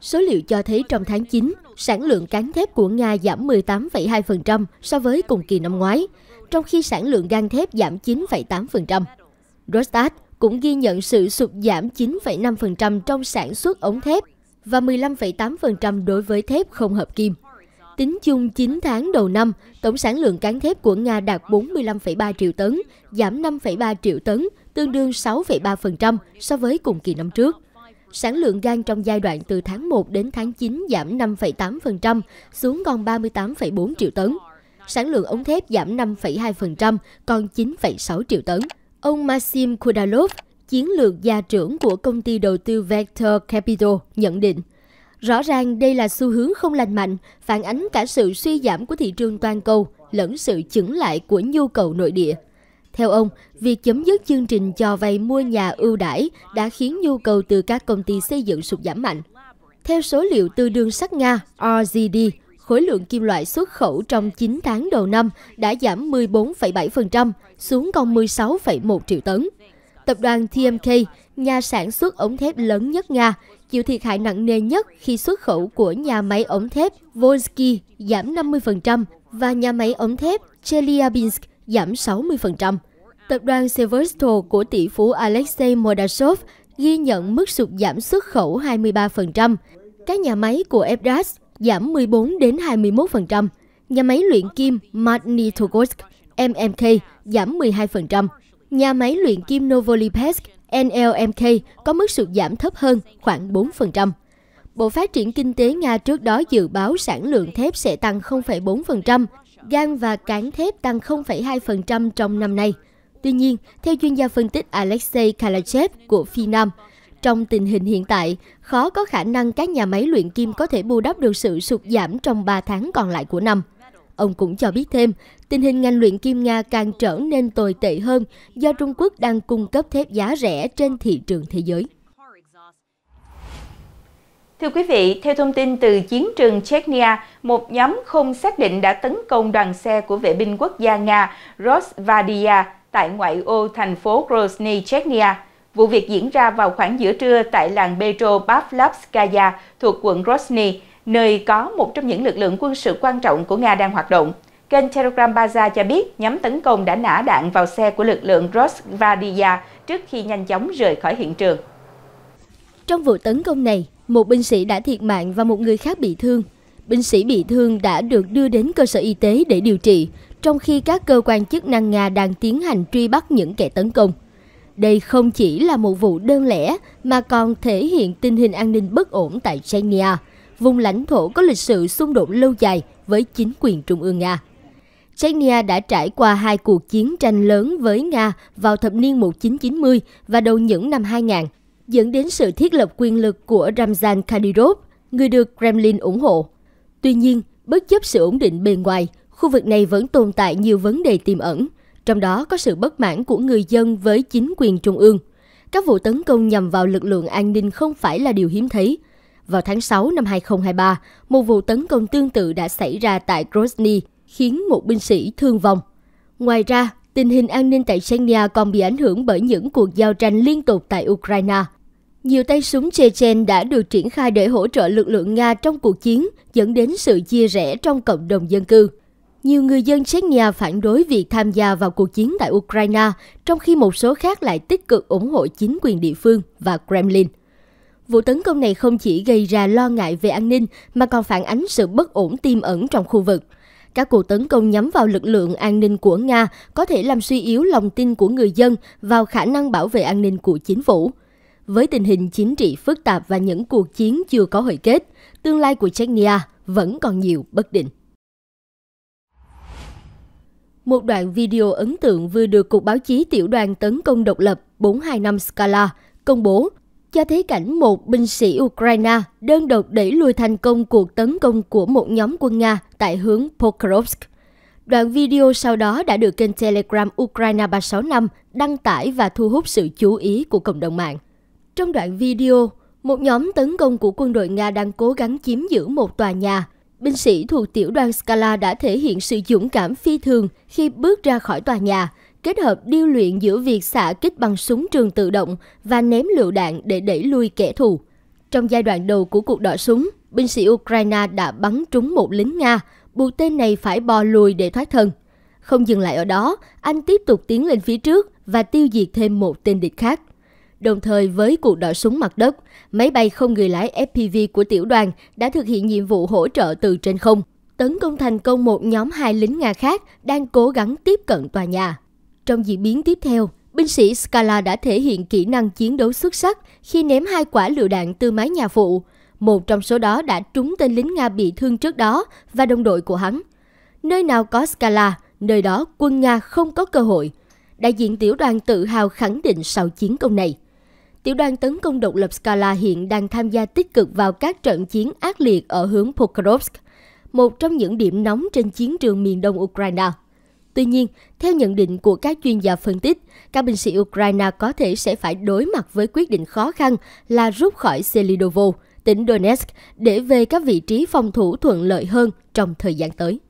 Số liệu cho thấy trong tháng 9, sản lượng cán thép của Nga giảm 18,2% so với cùng kỳ năm ngoái, trong khi sản lượng gang thép giảm 9,8%. Rostat cũng ghi nhận sự sụt giảm 9,5% trong sản xuất ống thép và 15,8% đối với thép không hợp kim. Tính chung 9 tháng đầu năm, tổng sản lượng cán thép của Nga đạt 45,3 triệu tấn, giảm 5,3 triệu tấn, tương đương 6,3% so với cùng kỳ năm trước. Sản lượng gan trong giai đoạn từ tháng 1 đến tháng 9 giảm 5,8% xuống còn 38,4 triệu tấn. Sản lượng ống thép giảm 5,2% còn 9,6 triệu tấn. Ông Maxim Kudalov, chiến lược gia trưởng của công ty đầu tư Vector Capital, nhận định, rõ ràng đây là xu hướng không lành mạnh, phản ánh cả sự suy giảm của thị trường toàn cầu lẫn sự chững lại của nhu cầu nội địa. Theo ông, việc chấm dứt chương trình cho vay mua nhà ưu đãi đã khiến nhu cầu từ các công ty xây dựng sụt giảm mạnh. Theo số liệu từ đường sắt Nga RZD khối lượng kim loại xuất khẩu trong 9 tháng đầu năm đã giảm 14,7% xuống còn 16,1 triệu tấn. Tập đoàn TMK, nhà sản xuất ống thép lớn nhất Nga, chịu thiệt hại nặng nề nhất khi xuất khẩu của nhà máy ống thép Volsky giảm 50% và nhà máy ống thép Chelyabinsk giảm 60%. Tập đoàn Severstal của tỷ phú Alexei Modashov ghi nhận mức sụt giảm xuất khẩu 23%. Các nhà máy của Ebras giảm 14 đến 21%, nhà máy luyện kim Magnitogorsk MMK giảm 12%, nhà máy luyện kim Novolipetsk NLMK có mức sụt giảm thấp hơn khoảng 4%. Bộ Phát triển Kinh tế Nga trước đó dự báo sản lượng thép sẽ tăng 0,4%, gan và cán thép tăng 0,2% trong năm nay. Tuy nhiên, theo chuyên gia phân tích Alexei Kalachev của Phi Nam, trong tình hình hiện tại, khó có khả năng các nhà máy luyện kim có thể bù đắp được sự sụt giảm trong 3 tháng còn lại của năm. Ông cũng cho biết thêm, tình hình ngành luyện kim Nga càng trở nên tồi tệ hơn do Trung Quốc đang cung cấp thép giá rẻ trên thị trường thế giới. Thưa quý vị, theo thông tin từ chiến trường Chechnya, một nhóm không xác định đã tấn công đoàn xe của vệ binh quốc gia Nga Rosvadia tại ngoại ô thành phố Grozny, Chechnya. Vụ việc diễn ra vào khoảng giữa trưa tại làng Petro Pavlovskaya thuộc quận Rosny, nơi có một trong những lực lượng quân sự quan trọng của Nga đang hoạt động. Kênh Telegram Baza cho biết nhóm tấn công đã nã đạn vào xe của lực lượng Rosvadia trước khi nhanh chóng rời khỏi hiện trường. Trong vụ tấn công này, một binh sĩ đã thiệt mạng và một người khác bị thương. Binh sĩ bị thương đã được đưa đến cơ sở y tế để điều trị, trong khi các cơ quan chức năng Nga đang tiến hành truy bắt những kẻ tấn công. Đây không chỉ là một vụ đơn lẻ mà còn thể hiện tình hình an ninh bất ổn tại Chechnya, vùng lãnh thổ có lịch sử xung đột lâu dài với chính quyền Trung ương Nga. Chechnya đã trải qua hai cuộc chiến tranh lớn với Nga vào thập niên 1990 và đầu những năm 2000, dẫn đến sự thiết lập quyền lực của Ramzan Kadyrov, người được Kremlin ủng hộ. Tuy nhiên, bất chấp sự ổn định bên ngoài, khu vực này vẫn tồn tại nhiều vấn đề tiềm ẩn – trong đó có sự bất mãn của người dân với chính quyền trung ương. Các vụ tấn công nhằm vào lực lượng an ninh không phải là điều hiếm thấy. Vào tháng 6 năm 2023, một vụ tấn công tương tự đã xảy ra tại Grozny, khiến một binh sĩ thương vong. Ngoài ra, tình hình an ninh tại Chechnya còn bị ảnh hưởng bởi những cuộc giao tranh liên tục tại Ukraine. Nhiều tay súng Chechen đã được triển khai để hỗ trợ lực lượng Nga trong cuộc chiến, dẫn đến sự chia rẽ trong cộng đồng dân cư. Nhiều người dân Chechnya phản đối việc tham gia vào cuộc chiến tại Ukraine, trong khi một số khác lại tích cực ủng hộ chính quyền địa phương và Kremlin. Vụ tấn công này không chỉ gây ra lo ngại về an ninh mà còn phản ánh sự bất ổn tiềm ẩn trong khu vực. Các cuộc tấn công nhắm vào lực lượng an ninh của Nga có thể làm suy yếu lòng tin của người dân vào khả năng bảo vệ an ninh của chính phủ. Với tình hình chính trị phức tạp và những cuộc chiến chưa có hồi kết, tương lai của Chechnya vẫn còn nhiều bất định. Một đoạn video ấn tượng vừa được Cục Báo chí Tiểu đoàn Tấn công Độc lập 425 Scala công bố cho thấy cảnh một binh sĩ Ukraine đơn độc đẩy lùi thành công cuộc tấn công của một nhóm quân Nga tại hướng Pokrovsk. Đoạn video sau đó đã được kênh Telegram Ukraine 365 đăng tải và thu hút sự chú ý của cộng đồng mạng. Trong đoạn video, một nhóm tấn công của quân đội Nga đang cố gắng chiếm giữ một tòa nhà – binh sĩ thuộc tiểu đoàn Scala đã thể hiện sự dũng cảm phi thường khi bước ra khỏi tòa nhà, kết hợp điêu luyện giữa việc xả kích bằng súng trường tự động và ném lựu đạn để đẩy lui kẻ thù. Trong giai đoạn đầu của cuộc đọ súng, binh sĩ Ukraine đã bắn trúng một lính Nga, buộc tên này phải bò lùi để thoát thân. Không dừng lại ở đó, anh tiếp tục tiến lên phía trước và tiêu diệt thêm một tên địch khác. Đồng thời với cuộc đỏ súng mặt đất, máy bay không người lái FPV của tiểu đoàn đã thực hiện nhiệm vụ hỗ trợ từ trên không, tấn công thành công một nhóm hai lính Nga khác đang cố gắng tiếp cận tòa nhà. Trong diễn biến tiếp theo, binh sĩ Scala đã thể hiện kỹ năng chiến đấu xuất sắc khi ném hai quả lựu đạn từ mái nhà phụ. Một trong số đó đã trúng tên lính Nga bị thương trước đó và đồng đội của hắn. Nơi nào có Scala, nơi đó quân Nga không có cơ hội. Đại diện tiểu đoàn tự hào khẳng định sau chiến công này tiểu đoàn tấn công độc lập Skala hiện đang tham gia tích cực vào các trận chiến ác liệt ở hướng Pokrovsk, một trong những điểm nóng trên chiến trường miền đông Ukraine. Tuy nhiên, theo nhận định của các chuyên gia phân tích, các binh sĩ Ukraine có thể sẽ phải đối mặt với quyết định khó khăn là rút khỏi Selidovo, tỉnh Donetsk, để về các vị trí phòng thủ thuận lợi hơn trong thời gian tới.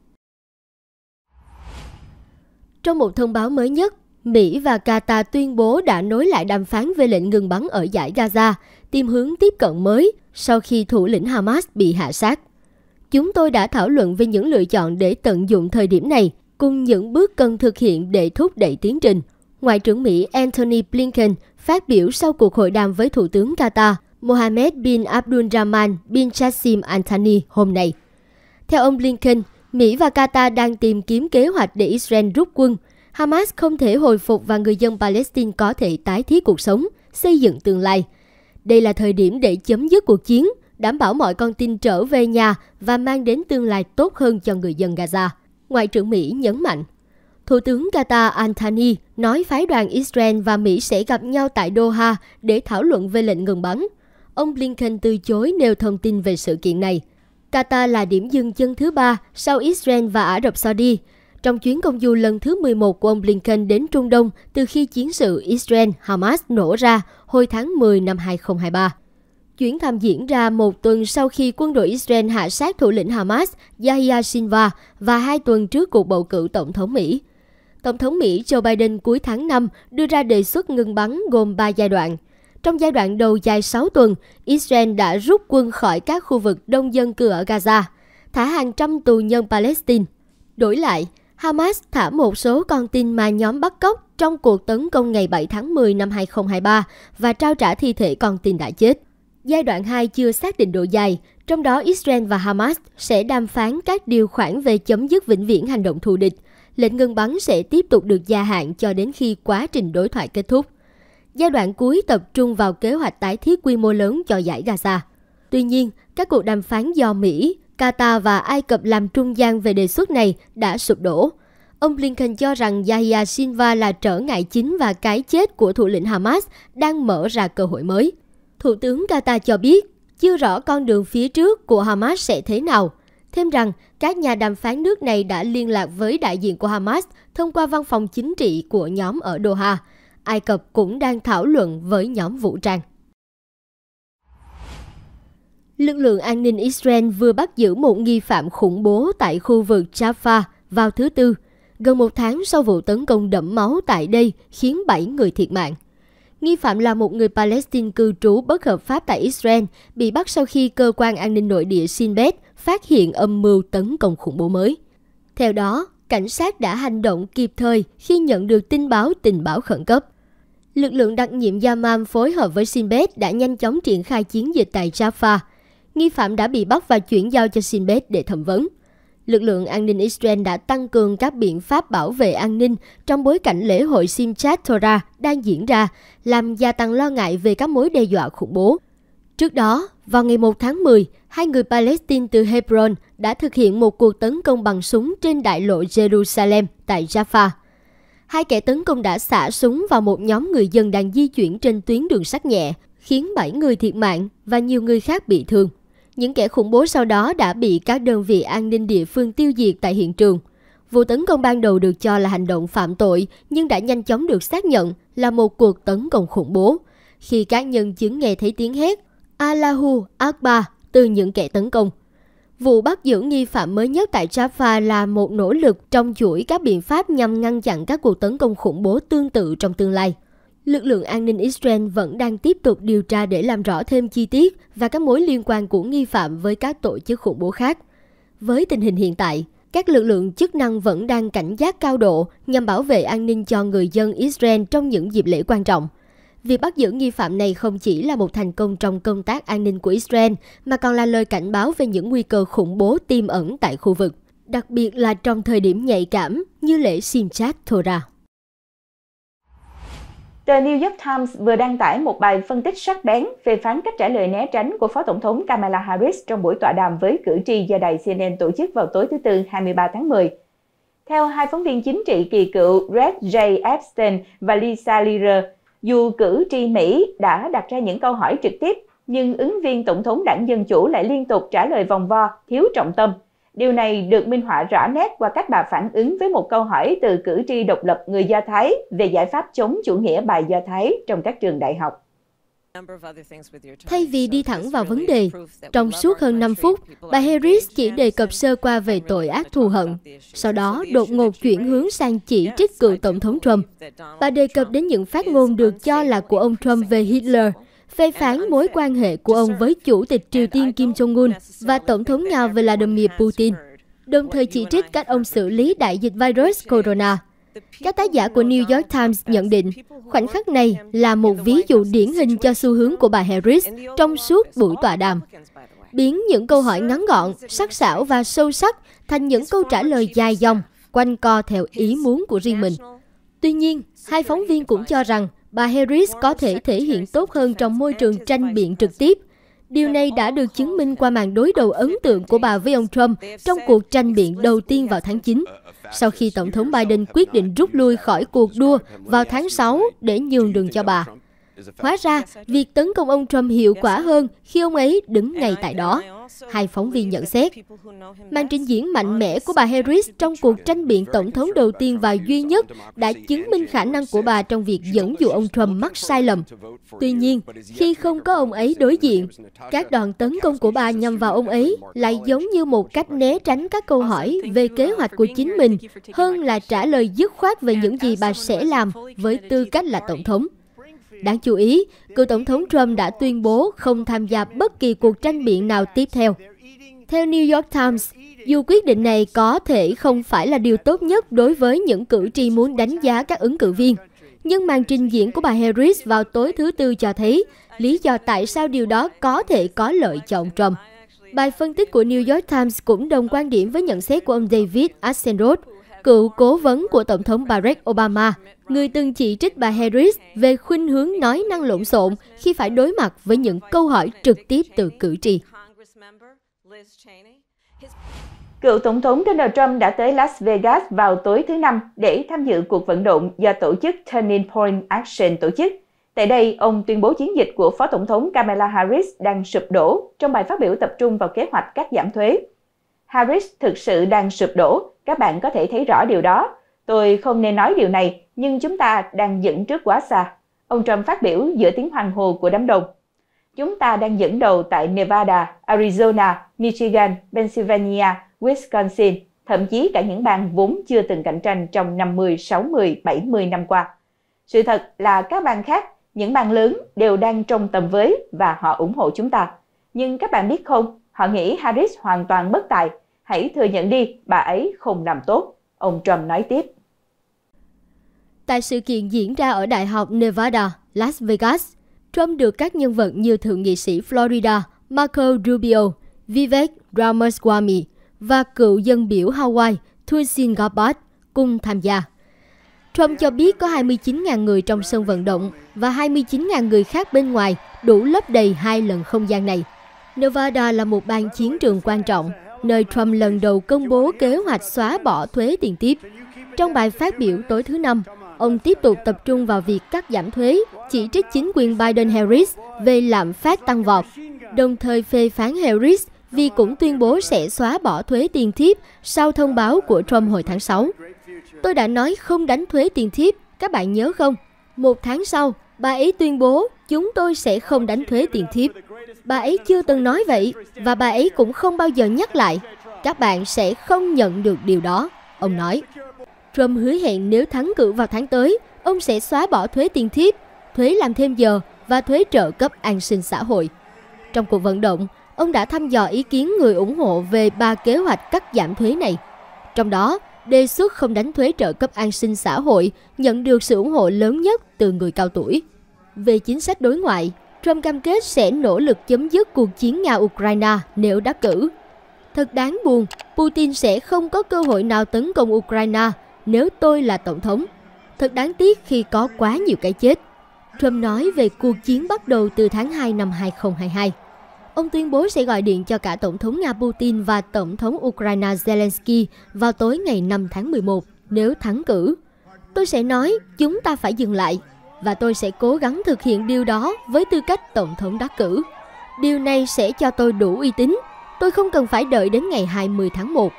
Trong một thông báo mới nhất, Mỹ và Qatar tuyên bố đã nối lại đàm phán về lệnh ngừng bắn ở giải Gaza, tìm hướng tiếp cận mới sau khi thủ lĩnh Hamas bị hạ sát. Chúng tôi đã thảo luận về những lựa chọn để tận dụng thời điểm này, cùng những bước cần thực hiện để thúc đẩy tiến trình. Ngoại trưởng Mỹ Antony Blinken phát biểu sau cuộc hội đàm với Thủ tướng Qatar Mohammed bin Abdulrahman bin Jassim Anthony hôm nay. Theo ông Blinken, Mỹ và Qatar đang tìm kiếm kế hoạch để Israel rút quân – Hamas không thể hồi phục và người dân Palestine có thể tái thiết cuộc sống, xây dựng tương lai. Đây là thời điểm để chấm dứt cuộc chiến, đảm bảo mọi con tin trở về nhà và mang đến tương lai tốt hơn cho người dân Gaza. Ngoại trưởng Mỹ nhấn mạnh. Thủ tướng Qatar Antony nói phái đoàn Israel và Mỹ sẽ gặp nhau tại Doha để thảo luận về lệnh ngừng bắn. Ông Blinken từ chối nêu thông tin về sự kiện này. Qatar là điểm dừng chân thứ ba sau Israel và Ả Rập Saudi trong chuyến công du lần thứ 11 của ông Blinken đến Trung Đông từ khi chiến sự Israel-Hamas nổ ra hồi tháng 10 năm 2023. Chuyến thăm diễn ra một tuần sau khi quân đội Israel hạ sát thủ lĩnh Hamas Yahya Sinwar và hai tuần trước cuộc bầu cử tổng thống Mỹ. Tổng thống Mỹ Joe Biden cuối tháng 5 đưa ra đề xuất ngừng bắn gồm 3 giai đoạn. Trong giai đoạn đầu dài 6 tuần, Israel đã rút quân khỏi các khu vực đông dân cư ở Gaza, thả hàng trăm tù nhân Palestine. Đổi lại, Hamas thả một số con tin mà nhóm bắt cóc trong cuộc tấn công ngày 7 tháng 10 năm 2023 và trao trả thi thể con tin đã chết. Giai đoạn 2 chưa xác định độ dài, trong đó Israel và Hamas sẽ đàm phán các điều khoản về chấm dứt vĩnh viễn hành động thù địch. Lệnh ngừng bắn sẽ tiếp tục được gia hạn cho đến khi quá trình đối thoại kết thúc. Giai đoạn cuối tập trung vào kế hoạch tái thiết quy mô lớn cho giải Gaza. Tuy nhiên, các cuộc đàm phán do Mỹ, Qatar và Ai Cập làm trung gian về đề xuất này đã sụp đổ. Ông Blinken cho rằng Yahya Sinva là trở ngại chính và cái chết của thủ lĩnh Hamas đang mở ra cơ hội mới. Thủ tướng Qatar cho biết, chưa rõ con đường phía trước của Hamas sẽ thế nào. Thêm rằng, các nhà đàm phán nước này đã liên lạc với đại diện của Hamas thông qua văn phòng chính trị của nhóm ở Doha. Ai Cập cũng đang thảo luận với nhóm vũ trang lực lượng an ninh Israel vừa bắt giữ một nghi phạm khủng bố tại khu vực Jaffa vào thứ Tư, gần một tháng sau vụ tấn công đẫm máu tại đây khiến 7 người thiệt mạng. Nghi phạm là một người Palestine cư trú bất hợp pháp tại Israel, bị bắt sau khi cơ quan an ninh nội địa Shin Bet phát hiện âm mưu tấn công khủng bố mới. Theo đó, cảnh sát đã hành động kịp thời khi nhận được tin báo tình báo khẩn cấp. Lực lượng đặc nhiệm Yamam phối hợp với Shin Bet đã nhanh chóng triển khai chiến dịch tại Jaffa, nghi phạm đã bị bắt và chuyển giao cho Sinbad để thẩm vấn. Lực lượng an ninh Israel đã tăng cường các biện pháp bảo vệ an ninh trong bối cảnh lễ hội Simchat Torah đang diễn ra, làm gia tăng lo ngại về các mối đe dọa khủng bố. Trước đó, vào ngày 1 tháng 10, hai người Palestine từ Hebron đã thực hiện một cuộc tấn công bằng súng trên đại lộ Jerusalem tại Jaffa. Hai kẻ tấn công đã xả súng vào một nhóm người dân đang di chuyển trên tuyến đường sắt nhẹ, khiến 7 người thiệt mạng và nhiều người khác bị thương. Những kẻ khủng bố sau đó đã bị các đơn vị an ninh địa phương tiêu diệt tại hiện trường. Vụ tấn công ban đầu được cho là hành động phạm tội nhưng đã nhanh chóng được xác nhận là một cuộc tấn công khủng bố. Khi các nhân chứng nghe thấy tiếng hét Allahu Akbar từ những kẻ tấn công. Vụ bắt giữ nghi phạm mới nhất tại Jaffa là một nỗ lực trong chuỗi các biện pháp nhằm ngăn chặn các cuộc tấn công khủng bố tương tự trong tương lai lực lượng an ninh Israel vẫn đang tiếp tục điều tra để làm rõ thêm chi tiết và các mối liên quan của nghi phạm với các tổ chức khủng bố khác. Với tình hình hiện tại, các lực lượng chức năng vẫn đang cảnh giác cao độ nhằm bảo vệ an ninh cho người dân Israel trong những dịp lễ quan trọng. Việc bắt giữ nghi phạm này không chỉ là một thành công trong công tác an ninh của Israel, mà còn là lời cảnh báo về những nguy cơ khủng bố tiềm ẩn tại khu vực, đặc biệt là trong thời điểm nhạy cảm như lễ Simchat Torah. Tờ New York Times vừa đăng tải một bài phân tích sắc bén về phán cách trả lời né tránh của Phó Tổng thống Kamala Harris trong buổi tọa đàm với cử tri do đài CNN tổ chức vào tối thứ Tư 23 tháng 10. Theo hai phóng viên chính trị kỳ cựu Brett J. Epstein và Lisa Learer, dù cử tri Mỹ đã đặt ra những câu hỏi trực tiếp, nhưng ứng viên Tổng thống đảng Dân Chủ lại liên tục trả lời vòng vo, thiếu trọng tâm. Điều này được minh họa rõ nét qua cách bà phản ứng với một câu hỏi từ cử tri độc lập người Do Thái về giải pháp chống chủ nghĩa bài Do Thái trong các trường đại học. Thay vì đi thẳng vào vấn đề, trong suốt hơn 5 phút, bà Harris chỉ đề cập sơ qua về tội ác thù hận, sau đó đột ngột chuyển hướng sang chỉ trích cựu Tổng thống Trump. Bà đề cập đến những phát ngôn được cho là của ông Trump về Hitler – phê phán mối quan hệ của ông với Chủ tịch Triều Tiên Kim Jong-un và Tổng thống Nga Vladimir Putin, đồng thời chỉ trích cách ông xử lý đại dịch virus corona. Các tác giả của New York Times nhận định khoảnh khắc này là một ví dụ điển hình cho xu hướng của bà Harris trong suốt buổi tọa đàm. Biến những câu hỏi ngắn gọn, sắc sảo và sâu sắc thành những câu trả lời dài dòng, quanh co theo ý muốn của riêng mình. Tuy nhiên, hai phóng viên cũng cho rằng bà Harris có thể thể hiện tốt hơn trong môi trường tranh biện trực tiếp. Điều này đã được chứng minh qua màn đối đầu ấn tượng của bà với ông Trump trong cuộc tranh biện đầu tiên vào tháng 9, sau khi Tổng thống Biden quyết định rút lui khỏi cuộc đua vào tháng 6 để nhường đường cho bà. Hóa ra, việc tấn công ông Trump hiệu quả hơn khi ông ấy đứng ngay tại đó. Hai phóng viên nhận xét, màn trình diễn mạnh mẽ của bà Harris trong cuộc tranh biện tổng thống đầu tiên và duy nhất đã chứng minh khả năng của bà trong việc dẫn dụ ông Trump mắc sai lầm. Tuy nhiên, khi không có ông ấy đối diện, các đoàn tấn công của bà nhằm vào ông ấy lại giống như một cách né tránh các câu hỏi về kế hoạch của chính mình hơn là trả lời dứt khoát về những gì bà sẽ làm với tư cách là tổng thống. Đáng chú ý, cựu Tổng thống Trump đã tuyên bố không tham gia bất kỳ cuộc tranh biện nào tiếp theo. Theo New York Times, dù quyết định này có thể không phải là điều tốt nhất đối với những cử tri muốn đánh giá các ứng cử viên, nhưng màn trình diễn của bà Harris vào tối thứ Tư cho thấy lý do tại sao điều đó có thể có lợi cho ông Trump. Bài phân tích của New York Times cũng đồng quan điểm với nhận xét của ông David Axelrod, cựu cố vấn của Tổng thống Barack Obama, người từng chỉ trích bà Harris về khuynh hướng nói năng lộn xộn khi phải đối mặt với những câu hỏi trực tiếp từ cử tri. Cựu Tổng thống Donald Trump đã tới Las Vegas vào tối thứ Năm để tham dự cuộc vận động do tổ chức Turning Point Action tổ chức. Tại đây, ông tuyên bố chiến dịch của Phó Tổng thống Kamala Harris đang sụp đổ trong bài phát biểu tập trung vào kế hoạch cắt giảm thuế. Harris thực sự đang sụp đổ, các bạn có thể thấy rõ điều đó. Tôi không nên nói điều này, nhưng chúng ta đang dẫn trước quá xa. Ông Trump phát biểu giữa tiếng hoàng hồ của đám đông. Chúng ta đang dẫn đầu tại Nevada, Arizona, Michigan, Pennsylvania, Wisconsin, thậm chí cả những bang vốn chưa từng cạnh tranh trong 50, 60, 70 năm qua. Sự thật là các bang khác, những bang lớn đều đang trong tầm với và họ ủng hộ chúng ta. Nhưng các bạn biết không, họ nghĩ Harris hoàn toàn bất tài hãy thừa nhận đi, bà ấy không làm tốt, ông Trump nói tiếp. Tại sự kiện diễn ra ở Đại học Nevada, Las Vegas, Trump được các nhân vật như Thượng nghị sĩ Florida Marco Rubio, Vivek Ramaswamy và cựu dân biểu Hawaii Tulsin Gabbard cùng tham gia. Trump cho biết có 29.000 người trong sân vận động và 29.000 người khác bên ngoài đủ lấp đầy hai lần không gian này. Nevada là một bang chiến trường quan trọng nơi Trump lần đầu công bố kế hoạch xóa bỏ thuế tiền tiếp. Trong bài phát biểu tối thứ Năm, ông tiếp tục tập trung vào việc cắt giảm thuế, chỉ trích chính quyền Biden-Harris về lạm phát tăng vọt, đồng thời phê phán Harris vì cũng tuyên bố sẽ xóa bỏ thuế tiền thiếp sau thông báo của Trump hồi tháng 6. Tôi đã nói không đánh thuế tiền thiếp, các bạn nhớ không? Một tháng sau, Bà ấy tuyên bố chúng tôi sẽ không đánh thuế tiền thiếp. Bà ấy chưa từng nói vậy và bà ấy cũng không bao giờ nhắc lại. Các bạn sẽ không nhận được điều đó, ông nói. Trump hứa hẹn nếu thắng cử vào tháng tới, ông sẽ xóa bỏ thuế tiền thiếp, thuế làm thêm giờ và thuế trợ cấp an sinh xã hội. Trong cuộc vận động, ông đã thăm dò ý kiến người ủng hộ về ba kế hoạch cắt giảm thuế này. Trong đó, Đề xuất không đánh thuế trợ cấp an sinh xã hội nhận được sự ủng hộ lớn nhất từ người cao tuổi. Về chính sách đối ngoại, Trump cam kết sẽ nỗ lực chấm dứt cuộc chiến Nga-Ukraine nếu đắc cử. Thật đáng buồn, Putin sẽ không có cơ hội nào tấn công Ukraine nếu tôi là tổng thống. Thật đáng tiếc khi có quá nhiều cái chết. Trump nói về cuộc chiến bắt đầu từ tháng 2 năm 2022. Ông tuyên bố sẽ gọi điện cho cả Tổng thống Nga Putin và Tổng thống Ukraine Zelensky vào tối ngày 5 tháng 11 nếu thắng cử. Tôi sẽ nói chúng ta phải dừng lại và tôi sẽ cố gắng thực hiện điều đó với tư cách Tổng thống đắc cử. Điều này sẽ cho tôi đủ uy tín. Tôi không cần phải đợi đến ngày 20 tháng 1.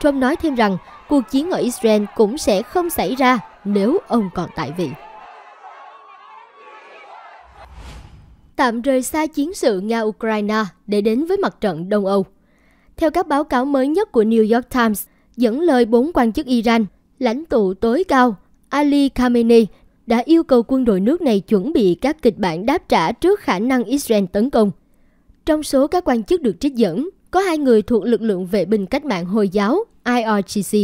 Trump nói thêm rằng cuộc chiến ở Israel cũng sẽ không xảy ra nếu ông còn tại vị. tạm rời xa chiến sự Nga-Ukraine để đến với mặt trận Đông Âu. Theo các báo cáo mới nhất của New York Times, dẫn lời bốn quan chức Iran, lãnh tụ tối cao Ali Khamenei đã yêu cầu quân đội nước này chuẩn bị các kịch bản đáp trả trước khả năng Israel tấn công. Trong số các quan chức được trích dẫn, có hai người thuộc lực lượng vệ binh cách mạng Hồi giáo IRGC.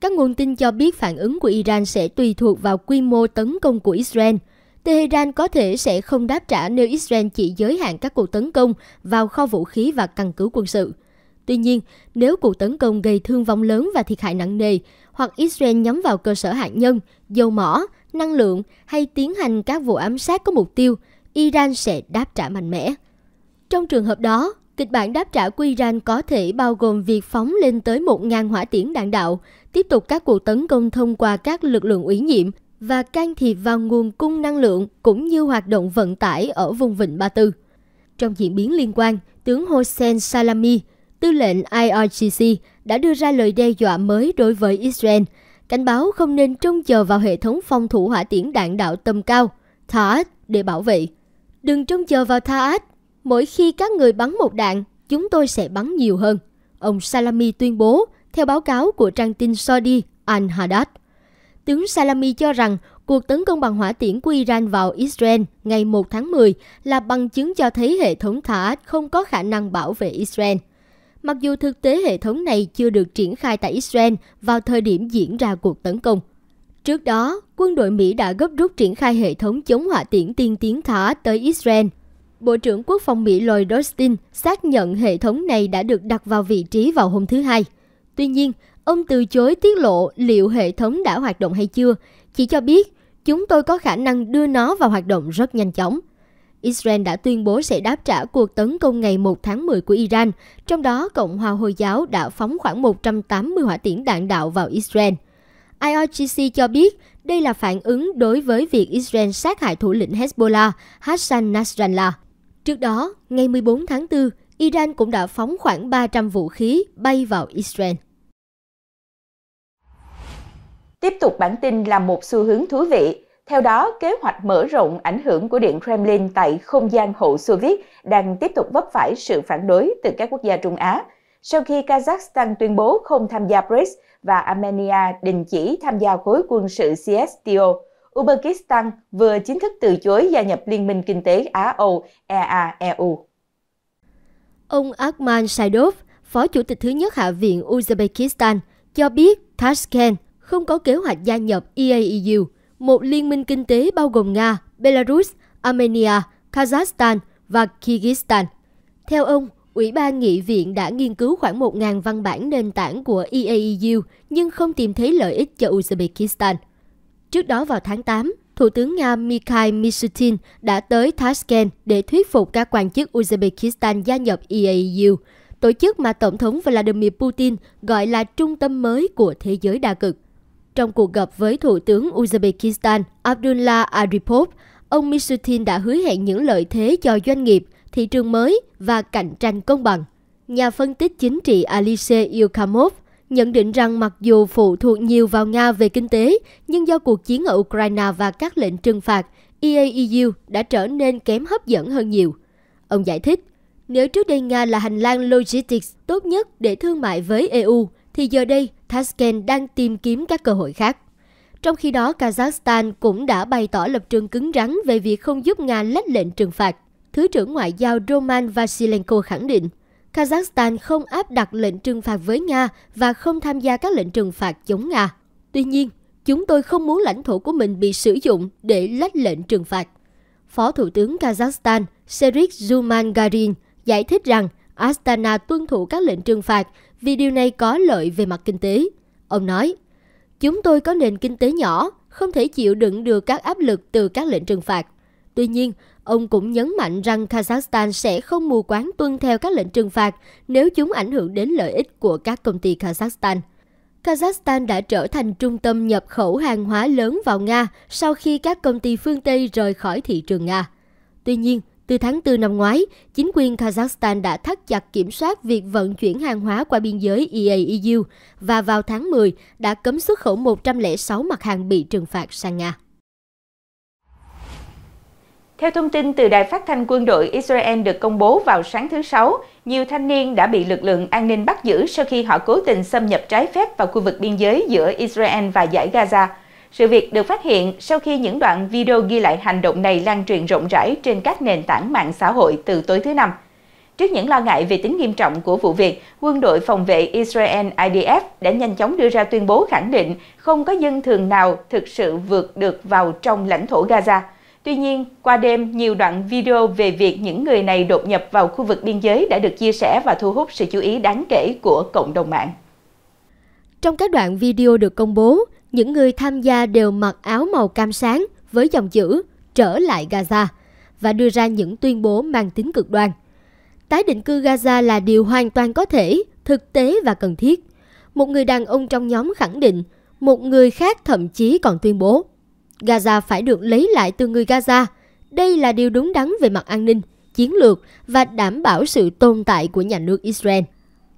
Các nguồn tin cho biết phản ứng của Iran sẽ tùy thuộc vào quy mô tấn công của Israel – Tehran có thể sẽ không đáp trả nếu Israel chỉ giới hạn các cuộc tấn công vào kho vũ khí và căn cứ quân sự. Tuy nhiên, nếu cuộc tấn công gây thương vong lớn và thiệt hại nặng nề, hoặc Israel nhắm vào cơ sở hạt nhân, dầu mỏ, năng lượng hay tiến hành các vụ ám sát có mục tiêu, Iran sẽ đáp trả mạnh mẽ. Trong trường hợp đó, kịch bản đáp trả của Iran có thể bao gồm việc phóng lên tới 1.000 hỏa tiễn đạn đạo, tiếp tục các cuộc tấn công thông qua các lực lượng ủy nhiệm và can thiệp vào nguồn cung năng lượng cũng như hoạt động vận tải ở vùng vịnh Ba Tư. Trong diễn biến liên quan, tướng Hossein Salami, tư lệnh IRGC, đã đưa ra lời đe dọa mới đối với Israel, cảnh báo không nên trông chờ vào hệ thống phòng thủ hỏa tiễn đạn đạo tầm cao, Thaad, để bảo vệ. Đừng trông chờ vào Thaad, mỗi khi các người bắn một đạn, chúng tôi sẽ bắn nhiều hơn. Ông Salami tuyên bố, theo báo cáo của trang tin Saudi Al-Haddad. Tướng Salami cho rằng cuộc tấn công bằng hỏa tiễn của Iran vào Israel ngày 1 tháng 10 là bằng chứng cho thấy hệ thống Thả không có khả năng bảo vệ Israel. Mặc dù thực tế hệ thống này chưa được triển khai tại Israel vào thời điểm diễn ra cuộc tấn công. Trước đó, quân đội Mỹ đã gấp rút triển khai hệ thống chống hỏa tiễn tiên tiến thả tới Israel. Bộ trưởng Quốc phòng Mỹ Lloyd Austin xác nhận hệ thống này đã được đặt vào vị trí vào hôm thứ Hai. Tuy nhiên, Ông từ chối tiết lộ liệu hệ thống đã hoạt động hay chưa, chỉ cho biết chúng tôi có khả năng đưa nó vào hoạt động rất nhanh chóng. Israel đã tuyên bố sẽ đáp trả cuộc tấn công ngày 1 tháng 10 của Iran, trong đó Cộng hòa Hồi giáo đã phóng khoảng 180 hỏa tiễn đạn đạo vào Israel. IRGC cho biết đây là phản ứng đối với việc Israel sát hại thủ lĩnh Hezbollah Hassan Nasrallah. Trước đó, ngày 14 tháng 4, Iran cũng đã phóng khoảng 300 vũ khí bay vào Israel. Tiếp tục bản tin là một xu hướng thú vị. Theo đó, kế hoạch mở rộng ảnh hưởng của Điện Kremlin tại không gian hậu Xô Viết đang tiếp tục vấp phải sự phản đối từ các quốc gia Trung Á. Sau khi Kazakhstan tuyên bố không tham gia BRICS và Armenia đình chỉ tham gia khối quân sự CSTO, Uzbekistan vừa chính thức từ chối gia nhập Liên minh Kinh tế Á-Âu EA-EU. Ông Akman Saidov, Phó Chủ tịch thứ nhất Hạ viện Uzbekistan, cho biết Tashkent không có kế hoạch gia nhập EAEU, một liên minh kinh tế bao gồm Nga, Belarus, Armenia, Kazakhstan và Kyrgyzstan. Theo ông, Ủy ban Nghị viện đã nghiên cứu khoảng 1.000 văn bản nền tảng của EAEU nhưng không tìm thấy lợi ích cho Uzbekistan. Trước đó vào tháng 8, Thủ tướng Nga Mikhail Mishutin đã tới Tashkent để thuyết phục các quan chức Uzbekistan gia nhập EAEU, tổ chức mà Tổng thống Vladimir Putin gọi là trung tâm mới của thế giới đa cực. Trong cuộc gặp với Thủ tướng Uzbekistan Abdullah Aripov, ông Mishutin đã hứa hẹn những lợi thế cho doanh nghiệp, thị trường mới và cạnh tranh công bằng. Nhà phân tích chính trị Alice Yukhamov nhận định rằng mặc dù phụ thuộc nhiều vào Nga về kinh tế, nhưng do cuộc chiến ở Ukraine và các lệnh trừng phạt, EAEU đã trở nên kém hấp dẫn hơn nhiều. Ông giải thích, nếu trước đây Nga là hành lang logistics tốt nhất để thương mại với EU, thì giờ đây Tashkent đang tìm kiếm các cơ hội khác. Trong khi đó, Kazakhstan cũng đã bày tỏ lập trường cứng rắn về việc không giúp Nga lách lệnh trừng phạt. Thứ trưởng Ngoại giao Roman Vasilenko khẳng định, Kazakhstan không áp đặt lệnh trừng phạt với Nga và không tham gia các lệnh trừng phạt chống Nga. Tuy nhiên, chúng tôi không muốn lãnh thổ của mình bị sử dụng để lách lệnh trừng phạt. Phó Thủ tướng Kazakhstan Serik Zuman Garin giải thích rằng Astana tuân thủ các lệnh trừng phạt vì điều này có lợi về mặt kinh tế. Ông nói, chúng tôi có nền kinh tế nhỏ, không thể chịu đựng được các áp lực từ các lệnh trừng phạt. Tuy nhiên, ông cũng nhấn mạnh rằng Kazakhstan sẽ không mù quáng tuân theo các lệnh trừng phạt nếu chúng ảnh hưởng đến lợi ích của các công ty Kazakhstan. Kazakhstan đã trở thành trung tâm nhập khẩu hàng hóa lớn vào Nga sau khi các công ty phương Tây rời khỏi thị trường Nga. Tuy nhiên, từ tháng 4 năm ngoái, chính quyền Kazakhstan đã thắt chặt kiểm soát việc vận chuyển hàng hóa qua biên giới EAEU và vào tháng 10 đã cấm xuất khẩu 106 mặt hàng bị trừng phạt sang Nga. Theo thông tin từ Đài phát thanh quân đội Israel được công bố vào sáng thứ Sáu, nhiều thanh niên đã bị lực lượng an ninh bắt giữ sau khi họ cố tình xâm nhập trái phép vào khu vực biên giới giữa Israel và giải Gaza. Sự việc được phát hiện sau khi những đoạn video ghi lại hành động này lan truyền rộng rãi trên các nền tảng mạng xã hội từ tối thứ Năm. Trước những lo ngại về tính nghiêm trọng của vụ việc, quân đội phòng vệ Israel IDF đã nhanh chóng đưa ra tuyên bố khẳng định không có dân thường nào thực sự vượt được vào trong lãnh thổ Gaza. Tuy nhiên, qua đêm, nhiều đoạn video về việc những người này đột nhập vào khu vực biên giới đã được chia sẻ và thu hút sự chú ý đáng kể của cộng đồng mạng. Trong các đoạn video được công bố, những người tham gia đều mặc áo màu cam sáng với dòng chữ trở lại Gaza và đưa ra những tuyên bố mang tính cực đoan. Tái định cư Gaza là điều hoàn toàn có thể, thực tế và cần thiết. Một người đàn ông trong nhóm khẳng định, một người khác thậm chí còn tuyên bố Gaza phải được lấy lại từ người Gaza. Đây là điều đúng đắn về mặt an ninh, chiến lược và đảm bảo sự tồn tại của nhà nước Israel.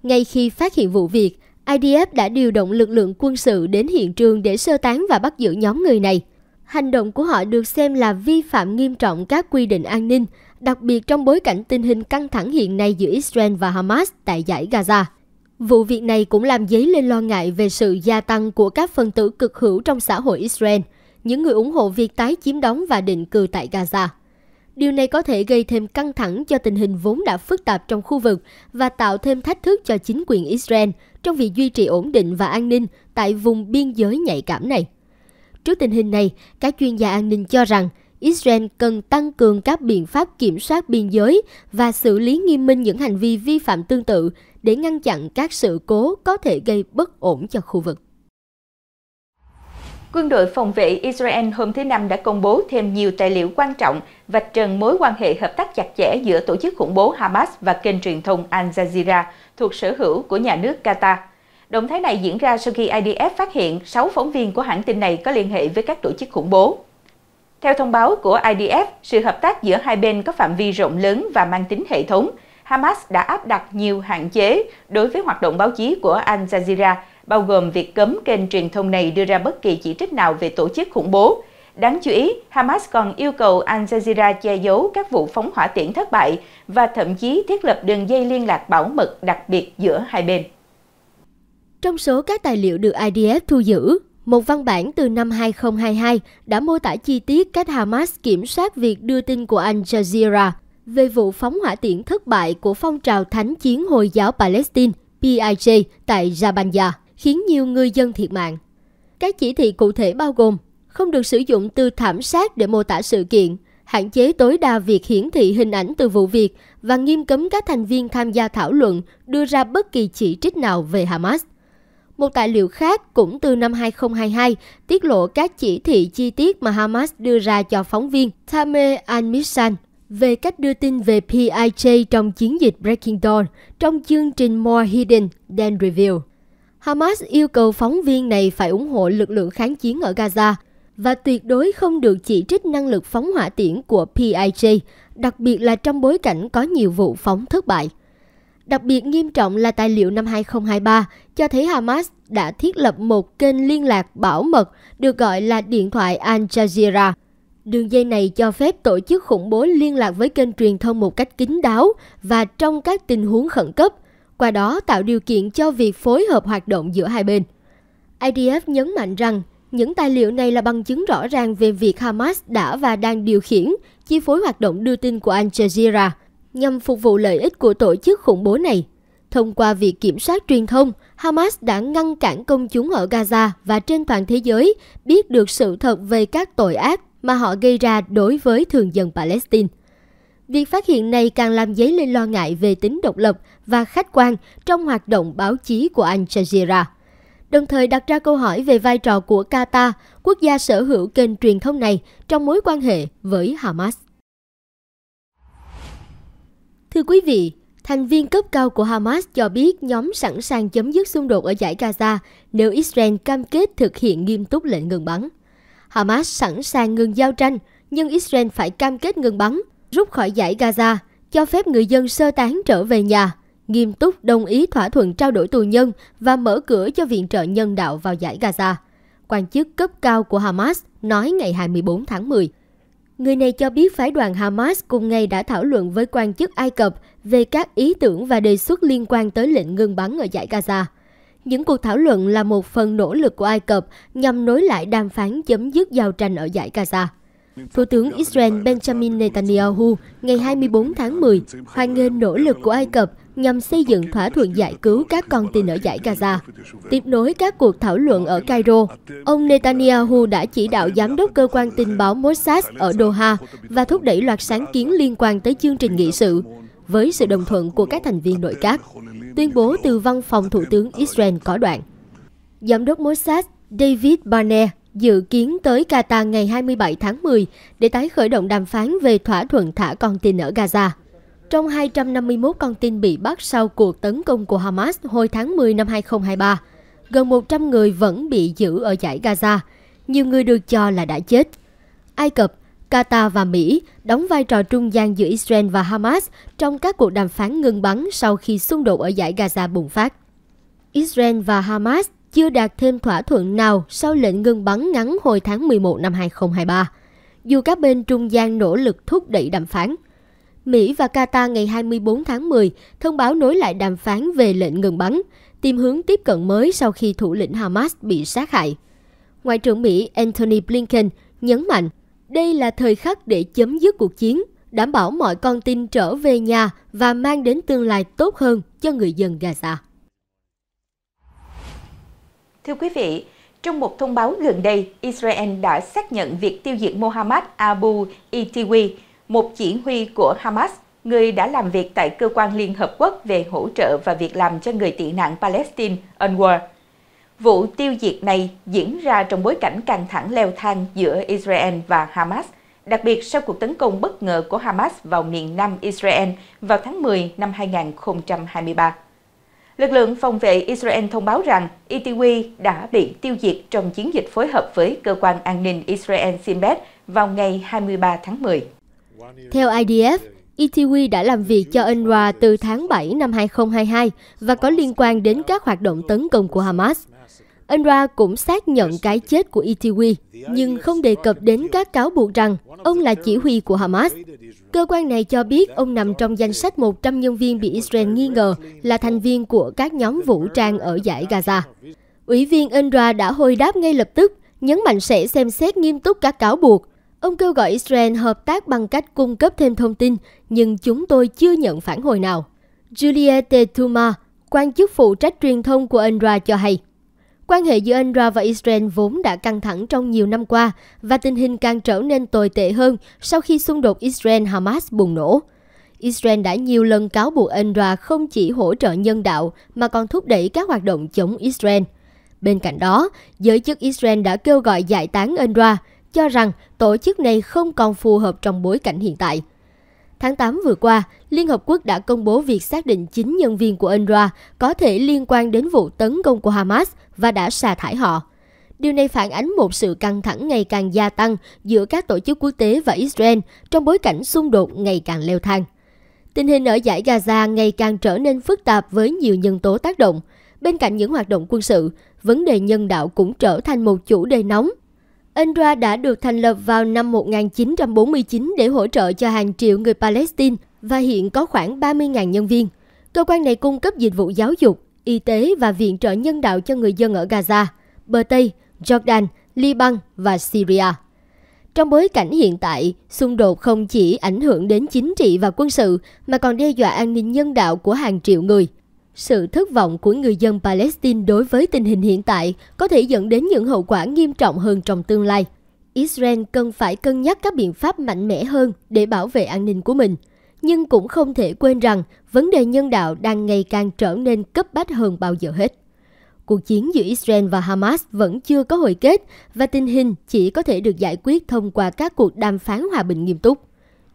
Ngay khi phát hiện vụ việc, IDF đã điều động lực lượng quân sự đến hiện trường để sơ tán và bắt giữ nhóm người này. Hành động của họ được xem là vi phạm nghiêm trọng các quy định an ninh, đặc biệt trong bối cảnh tình hình căng thẳng hiện nay giữa Israel và Hamas tại giải Gaza. Vụ việc này cũng làm dấy lên lo ngại về sự gia tăng của các phần tử cực hữu trong xã hội Israel, những người ủng hộ việc tái chiếm đóng và định cư tại Gaza. Điều này có thể gây thêm căng thẳng cho tình hình vốn đã phức tạp trong khu vực và tạo thêm thách thức cho chính quyền Israel trong việc duy trì ổn định và an ninh tại vùng biên giới nhạy cảm này. Trước tình hình này, các chuyên gia an ninh cho rằng Israel cần tăng cường các biện pháp kiểm soát biên giới và xử lý nghiêm minh những hành vi vi phạm tương tự để ngăn chặn các sự cố có thể gây bất ổn cho khu vực quân đội phòng vệ Israel hôm thứ Năm đã công bố thêm nhiều tài liệu quan trọng vạch trần mối quan hệ hợp tác chặt chẽ giữa tổ chức khủng bố Hamas và kênh truyền thông Al Jazeera thuộc sở hữu của nhà nước Qatar. Động thái này diễn ra sau khi IDF phát hiện 6 phóng viên của hãng tin này có liên hệ với các tổ chức khủng bố. Theo thông báo của IDF, sự hợp tác giữa hai bên có phạm vi rộng lớn và mang tính hệ thống. Hamas đã áp đặt nhiều hạn chế đối với hoạt động báo chí của Al Jazeera bao gồm việc cấm kênh truyền thông này đưa ra bất kỳ chỉ trích nào về tổ chức khủng bố. Đáng chú ý, Hamas còn yêu cầu Al Jazeera che giấu các vụ phóng hỏa tiễn thất bại và thậm chí thiết lập đường dây liên lạc bảo mật đặc biệt giữa hai bên. Trong số các tài liệu được IDF thu giữ, một văn bản từ năm 2022 đã mô tả chi tiết cách Hamas kiểm soát việc đưa tin của Al Jazeera về vụ phóng hỏa tiễn thất bại của phong trào thánh chiến Hồi giáo Palestine PIJ tại Jabanja khiến nhiều người dân thiệt mạng. Các chỉ thị cụ thể bao gồm không được sử dụng từ thảm sát để mô tả sự kiện, hạn chế tối đa việc hiển thị hình ảnh từ vụ việc và nghiêm cấm các thành viên tham gia thảo luận đưa ra bất kỳ chỉ trích nào về Hamas. Một tài liệu khác cũng từ năm 2022 tiết lộ các chỉ thị chi tiết mà Hamas đưa ra cho phóng viên Tameh Al-Missan về cách đưa tin về PIJ trong chiến dịch Breaking Dawn trong chương trình More Hidden Than Revealed. Hamas yêu cầu phóng viên này phải ủng hộ lực lượng kháng chiến ở Gaza và tuyệt đối không được chỉ trích năng lực phóng hỏa tiễn của PIJ, đặc biệt là trong bối cảnh có nhiều vụ phóng thất bại. Đặc biệt nghiêm trọng là tài liệu năm 2023 cho thấy Hamas đã thiết lập một kênh liên lạc bảo mật được gọi là điện thoại Al Jazeera. Đường dây này cho phép tổ chức khủng bố liên lạc với kênh truyền thông một cách kín đáo và trong các tình huống khẩn cấp – qua đó tạo điều kiện cho việc phối hợp hoạt động giữa hai bên. IDF nhấn mạnh rằng những tài liệu này là bằng chứng rõ ràng về việc Hamas đã và đang điều khiển, chi phối hoạt động đưa tin của Al Jazeera nhằm phục vụ lợi ích của tổ chức khủng bố này. Thông qua việc kiểm soát truyền thông, Hamas đã ngăn cản công chúng ở Gaza và trên toàn thế giới biết được sự thật về các tội ác mà họ gây ra đối với thường dân Palestine. Việc phát hiện này càng làm dấy lên lo ngại về tính độc lập và khách quan trong hoạt động báo chí của Al Jazeera. Đồng thời đặt ra câu hỏi về vai trò của Qatar, quốc gia sở hữu kênh truyền thông này trong mối quan hệ với Hamas. Thưa quý vị, thành viên cấp cao của Hamas cho biết nhóm sẵn sàng chấm dứt xung đột ở giải Gaza nếu Israel cam kết thực hiện nghiêm túc lệnh ngừng bắn. Hamas sẵn sàng ngừng giao tranh, nhưng Israel phải cam kết ngừng bắn – rút khỏi giải Gaza, cho phép người dân sơ tán trở về nhà, nghiêm túc đồng ý thỏa thuận trao đổi tù nhân và mở cửa cho viện trợ nhân đạo vào giải Gaza. Quan chức cấp cao của Hamas nói ngày 24 tháng 10. Người này cho biết phái đoàn Hamas cùng ngày đã thảo luận với quan chức Ai Cập về các ý tưởng và đề xuất liên quan tới lệnh ngừng bắn ở giải Gaza. Những cuộc thảo luận là một phần nỗ lực của Ai Cập nhằm nối lại đàm phán chấm dứt giao tranh ở giải Gaza. Thủ tướng Israel Benjamin Netanyahu ngày 24 tháng 10 hoan nghênh nỗ lực của Ai Cập nhằm xây dựng thỏa thuận giải cứu các con tin ở giải Gaza. Tiếp nối các cuộc thảo luận ở Cairo, ông Netanyahu đã chỉ đạo giám đốc cơ quan tình báo Mossad ở Doha và thúc đẩy loạt sáng kiến liên quan tới chương trình nghị sự với sự đồng thuận của các thành viên nội các. Tuyên bố từ văn phòng Thủ tướng Israel có đoạn. Giám đốc Mossad David Barnett dự kiến tới Qatar ngày 27 tháng 10 để tái khởi động đàm phán về thỏa thuận thả con tin ở Gaza. Trong 251 con tin bị bắt sau cuộc tấn công của Hamas hồi tháng 10 năm 2023, gần 100 người vẫn bị giữ ở giải Gaza. Nhiều người được cho là đã chết. Ai Cập, Qatar và Mỹ đóng vai trò trung gian giữa Israel và Hamas trong các cuộc đàm phán ngừng bắn sau khi xung đột ở giải Gaza bùng phát. Israel và Hamas chưa đạt thêm thỏa thuận nào sau lệnh ngừng bắn ngắn hồi tháng 11 năm 2023, dù các bên trung gian nỗ lực thúc đẩy đàm phán. Mỹ và Qatar ngày 24 tháng 10 thông báo nối lại đàm phán về lệnh ngừng bắn, tìm hướng tiếp cận mới sau khi thủ lĩnh Hamas bị sát hại. Ngoại trưởng Mỹ Antony Blinken nhấn mạnh, đây là thời khắc để chấm dứt cuộc chiến, đảm bảo mọi con tin trở về nhà và mang đến tương lai tốt hơn cho người dân Gaza. Thưa quý vị, trong một thông báo gần đây, Israel đã xác nhận việc tiêu diệt Mohammad Abu Itiwi, một chỉ huy của Hamas, người đã làm việc tại Cơ quan Liên Hợp Quốc về hỗ trợ và việc làm cho người tị nạn Palestine, UNRWA. Vụ tiêu diệt này diễn ra trong bối cảnh căng thẳng leo thang giữa Israel và Hamas, đặc biệt sau cuộc tấn công bất ngờ của Hamas vào miền nam Israel vào tháng 10 năm 2023. Lực lượng phòng vệ Israel thông báo rằng Itiwi e đã bị tiêu diệt trong chiến dịch phối hợp với cơ quan an ninh Israel Sinbet vào ngày 23 tháng 10. Theo IDF, Itiwi e đã làm việc cho UNRWA từ tháng 7 năm 2022 và có liên quan đến các hoạt động tấn công của Hamas. Enra cũng xác nhận cái chết của Itiwi, nhưng không đề cập đến các cáo buộc rằng ông là chỉ huy của Hamas. Cơ quan này cho biết ông nằm trong danh sách 100 nhân viên bị Israel nghi ngờ là thành viên của các nhóm vũ trang ở giải Gaza. Ủy viên Enra đã hồi đáp ngay lập tức, nhấn mạnh sẽ xem xét nghiêm túc các cáo buộc. Ông kêu gọi Israel hợp tác bằng cách cung cấp thêm thông tin, nhưng chúng tôi chưa nhận phản hồi nào. Juliette Tuma, quan chức phụ trách truyền thông của UNRWA cho hay. Quan hệ giữa Anra và Israel vốn đã căng thẳng trong nhiều năm qua và tình hình càng trở nên tồi tệ hơn sau khi xung đột Israel-Hamas bùng nổ. Israel đã nhiều lần cáo buộc Anra không chỉ hỗ trợ nhân đạo mà còn thúc đẩy các hoạt động chống Israel. Bên cạnh đó, giới chức Israel đã kêu gọi giải tán Anra, cho rằng tổ chức này không còn phù hợp trong bối cảnh hiện tại. Tháng 8 vừa qua, Liên Hợp Quốc đã công bố việc xác định 9 nhân viên của UNRWA có thể liên quan đến vụ tấn công của Hamas và đã sa thải họ. Điều này phản ánh một sự căng thẳng ngày càng gia tăng giữa các tổ chức quốc tế và Israel trong bối cảnh xung đột ngày càng leo thang. Tình hình ở giải Gaza ngày càng trở nên phức tạp với nhiều nhân tố tác động. Bên cạnh những hoạt động quân sự, vấn đề nhân đạo cũng trở thành một chủ đề nóng UNRWA đã được thành lập vào năm 1949 để hỗ trợ cho hàng triệu người Palestine và hiện có khoảng 30.000 nhân viên. Cơ quan này cung cấp dịch vụ giáo dục, y tế và viện trợ nhân đạo cho người dân ở Gaza, bờ Tây, Jordan, Liban và Syria. Trong bối cảnh hiện tại, xung đột không chỉ ảnh hưởng đến chính trị và quân sự mà còn đe dọa an ninh nhân đạo của hàng triệu người – sự thất vọng của người dân Palestine đối với tình hình hiện tại có thể dẫn đến những hậu quả nghiêm trọng hơn trong tương lai. Israel cần phải cân nhắc các biện pháp mạnh mẽ hơn để bảo vệ an ninh của mình, nhưng cũng không thể quên rằng vấn đề nhân đạo đang ngày càng trở nên cấp bách hơn bao giờ hết. Cuộc chiến giữa Israel và Hamas vẫn chưa có hồi kết và tình hình chỉ có thể được giải quyết thông qua các cuộc đàm phán hòa bình nghiêm túc.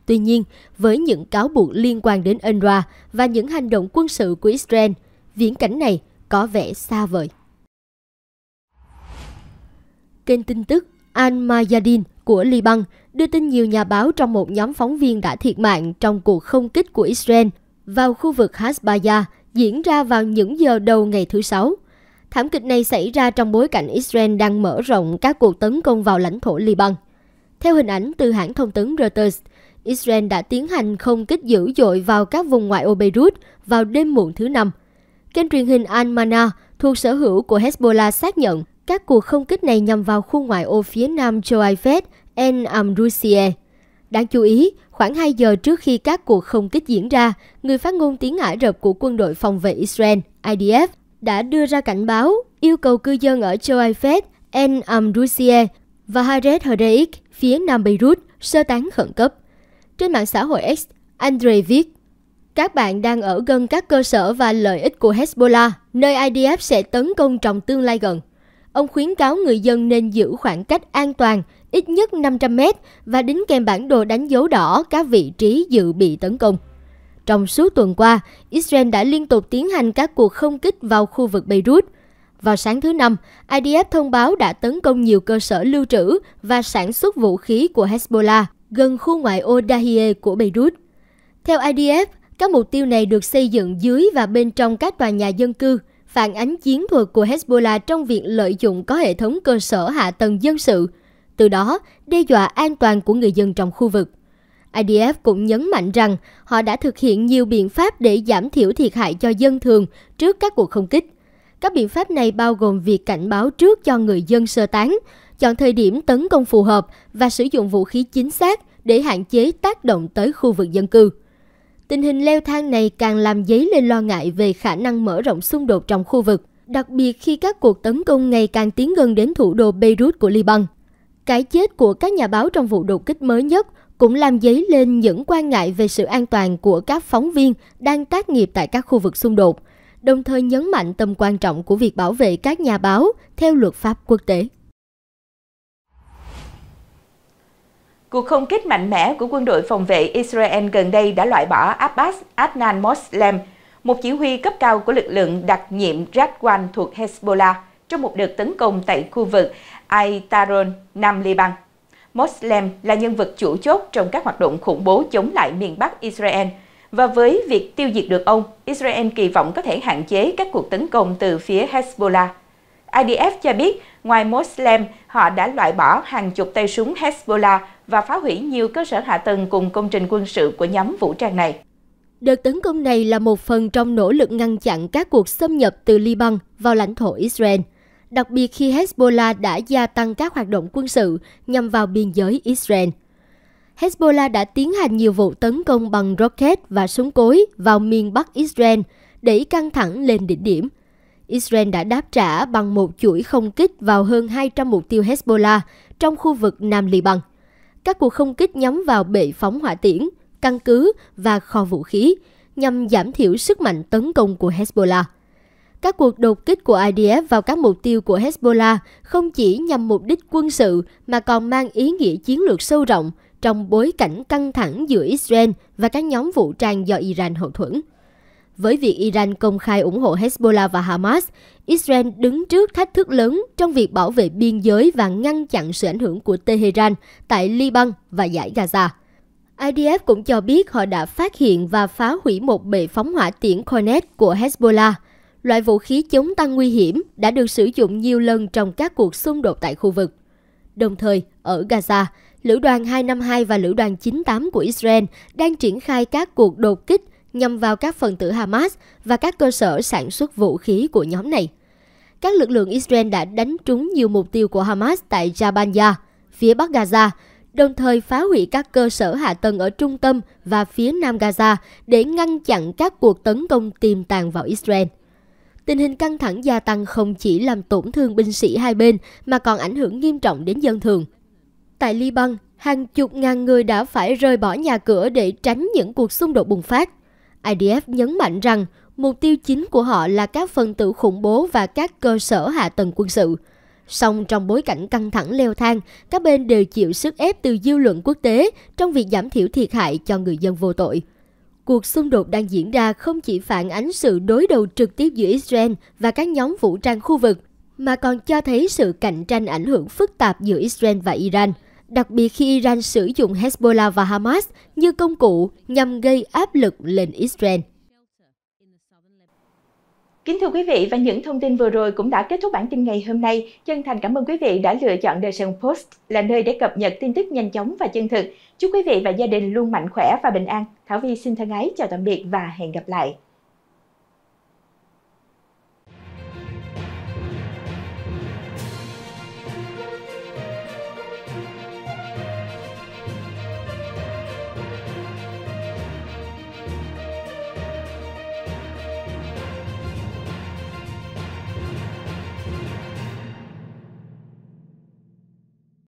Tuy nhiên, với những cáo buộc liên quan đến UNRWA và những hành động quân sự của Israel, viễn cảnh này có vẻ xa vời. Kênh tin tức Al-Mayadin của Liban đưa tin nhiều nhà báo trong một nhóm phóng viên đã thiệt mạng trong cuộc không kích của Israel vào khu vực Hasbaya diễn ra vào những giờ đầu ngày thứ Sáu. Thảm kịch này xảy ra trong bối cảnh Israel đang mở rộng các cuộc tấn công vào lãnh thổ Liban. Theo hình ảnh từ hãng thông tấn Reuters, Israel đã tiến hành không kích dữ dội vào các vùng ngoại ô Beirut vào đêm muộn thứ Năm. Kênh truyền hình Al-Mana thuộc sở hữu của Hezbollah xác nhận các cuộc không kích này nhằm vào khu ngoại ô phía nam châu Ai En Amrusie. Đáng chú ý, khoảng 2 giờ trước khi các cuộc không kích diễn ra, người phát ngôn tiếng Ả Rập của quân đội phòng vệ Israel, IDF, đã đưa ra cảnh báo yêu cầu cư dân ở châu Ai En Amrusie và Haret Hareik phía nam Beirut sơ tán khẩn cấp. Trên mạng xã hội X, Andre viết Các bạn đang ở gần các cơ sở và lợi ích của Hezbollah, nơi IDF sẽ tấn công trong tương lai gần. Ông khuyến cáo người dân nên giữ khoảng cách an toàn ít nhất 500 mét và đính kèm bản đồ đánh dấu đỏ các vị trí dự bị tấn công. Trong suốt tuần qua, Israel đã liên tục tiến hành các cuộc không kích vào khu vực Beirut. Vào sáng thứ Năm, IDF thông báo đã tấn công nhiều cơ sở lưu trữ và sản xuất vũ khí của Hezbollah gần khu ngoại ô Dahie của Beirut. Theo IDF, các mục tiêu này được xây dựng dưới và bên trong các tòa nhà dân cư, phản ánh chiến thuật của Hezbollah trong việc lợi dụng có hệ thống cơ sở hạ tầng dân sự, từ đó đe dọa an toàn của người dân trong khu vực. IDF cũng nhấn mạnh rằng họ đã thực hiện nhiều biện pháp để giảm thiểu thiệt hại cho dân thường trước các cuộc không kích. Các biện pháp này bao gồm việc cảnh báo trước cho người dân sơ tán, chọn thời điểm tấn công phù hợp và sử dụng vũ khí chính xác để hạn chế tác động tới khu vực dân cư. Tình hình leo thang này càng làm dấy lên lo ngại về khả năng mở rộng xung đột trong khu vực, đặc biệt khi các cuộc tấn công ngày càng tiến gần đến thủ đô Beirut của Liban. Cái chết của các nhà báo trong vụ đột kích mới nhất cũng làm dấy lên những quan ngại về sự an toàn của các phóng viên đang tác nghiệp tại các khu vực xung đột, đồng thời nhấn mạnh tầm quan trọng của việc bảo vệ các nhà báo theo luật pháp quốc tế. Cuộc không kích mạnh mẽ của quân đội phòng vệ Israel gần đây đã loại bỏ Abbas Adnan Moslem, một chỉ huy cấp cao của lực lượng đặc nhiệm Radwan thuộc Hezbollah, trong một đợt tấn công tại khu vực Aitaron, Nam Liban. Moslem là nhân vật chủ chốt trong các hoạt động khủng bố chống lại miền Bắc Israel, và với việc tiêu diệt được ông, Israel kỳ vọng có thể hạn chế các cuộc tấn công từ phía Hezbollah. IDF cho biết, ngoài Moslem, họ đã loại bỏ hàng chục tay súng Hezbollah và phá hủy nhiều cơ sở hạ tầng cùng công trình quân sự của nhóm vũ trang này. Đợt tấn công này là một phần trong nỗ lực ngăn chặn các cuộc xâm nhập từ Liban vào lãnh thổ Israel, đặc biệt khi Hezbollah đã gia tăng các hoạt động quân sự nhằm vào biên giới Israel. Hezbollah đã tiến hành nhiều vụ tấn công bằng rocket và súng cối vào miền Bắc Israel để căng thẳng lên đỉnh điểm – Israel đã đáp trả bằng một chuỗi không kích vào hơn 200 mục tiêu Hezbollah trong khu vực Nam Liban. Các cuộc không kích nhắm vào bệ phóng hỏa tiễn, căn cứ và kho vũ khí nhằm giảm thiểu sức mạnh tấn công của Hezbollah. Các cuộc đột kích của IDF vào các mục tiêu của Hezbollah không chỉ nhằm mục đích quân sự mà còn mang ý nghĩa chiến lược sâu rộng trong bối cảnh căng thẳng giữa Israel và các nhóm vũ trang do Iran hậu thuẫn. Với việc Iran công khai ủng hộ Hezbollah và Hamas, Israel đứng trước thách thức lớn trong việc bảo vệ biên giới và ngăn chặn sự ảnh hưởng của Tehran tại Liban và giải Gaza. IDF cũng cho biết họ đã phát hiện và phá hủy một bệ phóng hỏa tiễn Cornet của Hezbollah. Loại vũ khí chống tăng nguy hiểm đã được sử dụng nhiều lần trong các cuộc xung đột tại khu vực. Đồng thời, ở Gaza, Lữ đoàn 252 và Lữ đoàn 98 của Israel đang triển khai các cuộc đột kích nhằm vào các phần tử Hamas và các cơ sở sản xuất vũ khí của nhóm này. Các lực lượng Israel đã đánh trúng nhiều mục tiêu của Hamas tại Jabalia, phía bắc Gaza, đồng thời phá hủy các cơ sở hạ tầng ở trung tâm và phía nam Gaza để ngăn chặn các cuộc tấn công tiềm tàng vào Israel. Tình hình căng thẳng gia tăng không chỉ làm tổn thương binh sĩ hai bên mà còn ảnh hưởng nghiêm trọng đến dân thường. Tại Liban, hàng chục ngàn người đã phải rời bỏ nhà cửa để tránh những cuộc xung đột bùng phát. IDF nhấn mạnh rằng mục tiêu chính của họ là các phần tử khủng bố và các cơ sở hạ tầng quân sự. Song trong bối cảnh căng thẳng leo thang, các bên đều chịu sức ép từ dư luận quốc tế trong việc giảm thiểu thiệt hại cho người dân vô tội. Cuộc xung đột đang diễn ra không chỉ phản ánh sự đối đầu trực tiếp giữa Israel và các nhóm vũ trang khu vực, mà còn cho thấy sự cạnh tranh ảnh hưởng phức tạp giữa Israel và Iran – đặc biệt khi Iran sử dụng Hezbollah và Hamas như công cụ nhằm gây áp lực lên Israel. Kính thưa quý vị và những thông tin vừa rồi cũng đã kết thúc bản tin ngày hôm nay. Chân thành cảm ơn quý vị đã lựa chọn đời Sơn Post là nơi để cập nhật tin tức nhanh chóng và chân thực. Chúc quý vị và gia đình luôn mạnh khỏe và bình an. Thảo Vi xin thân ái chào tạm biệt và hẹn gặp lại.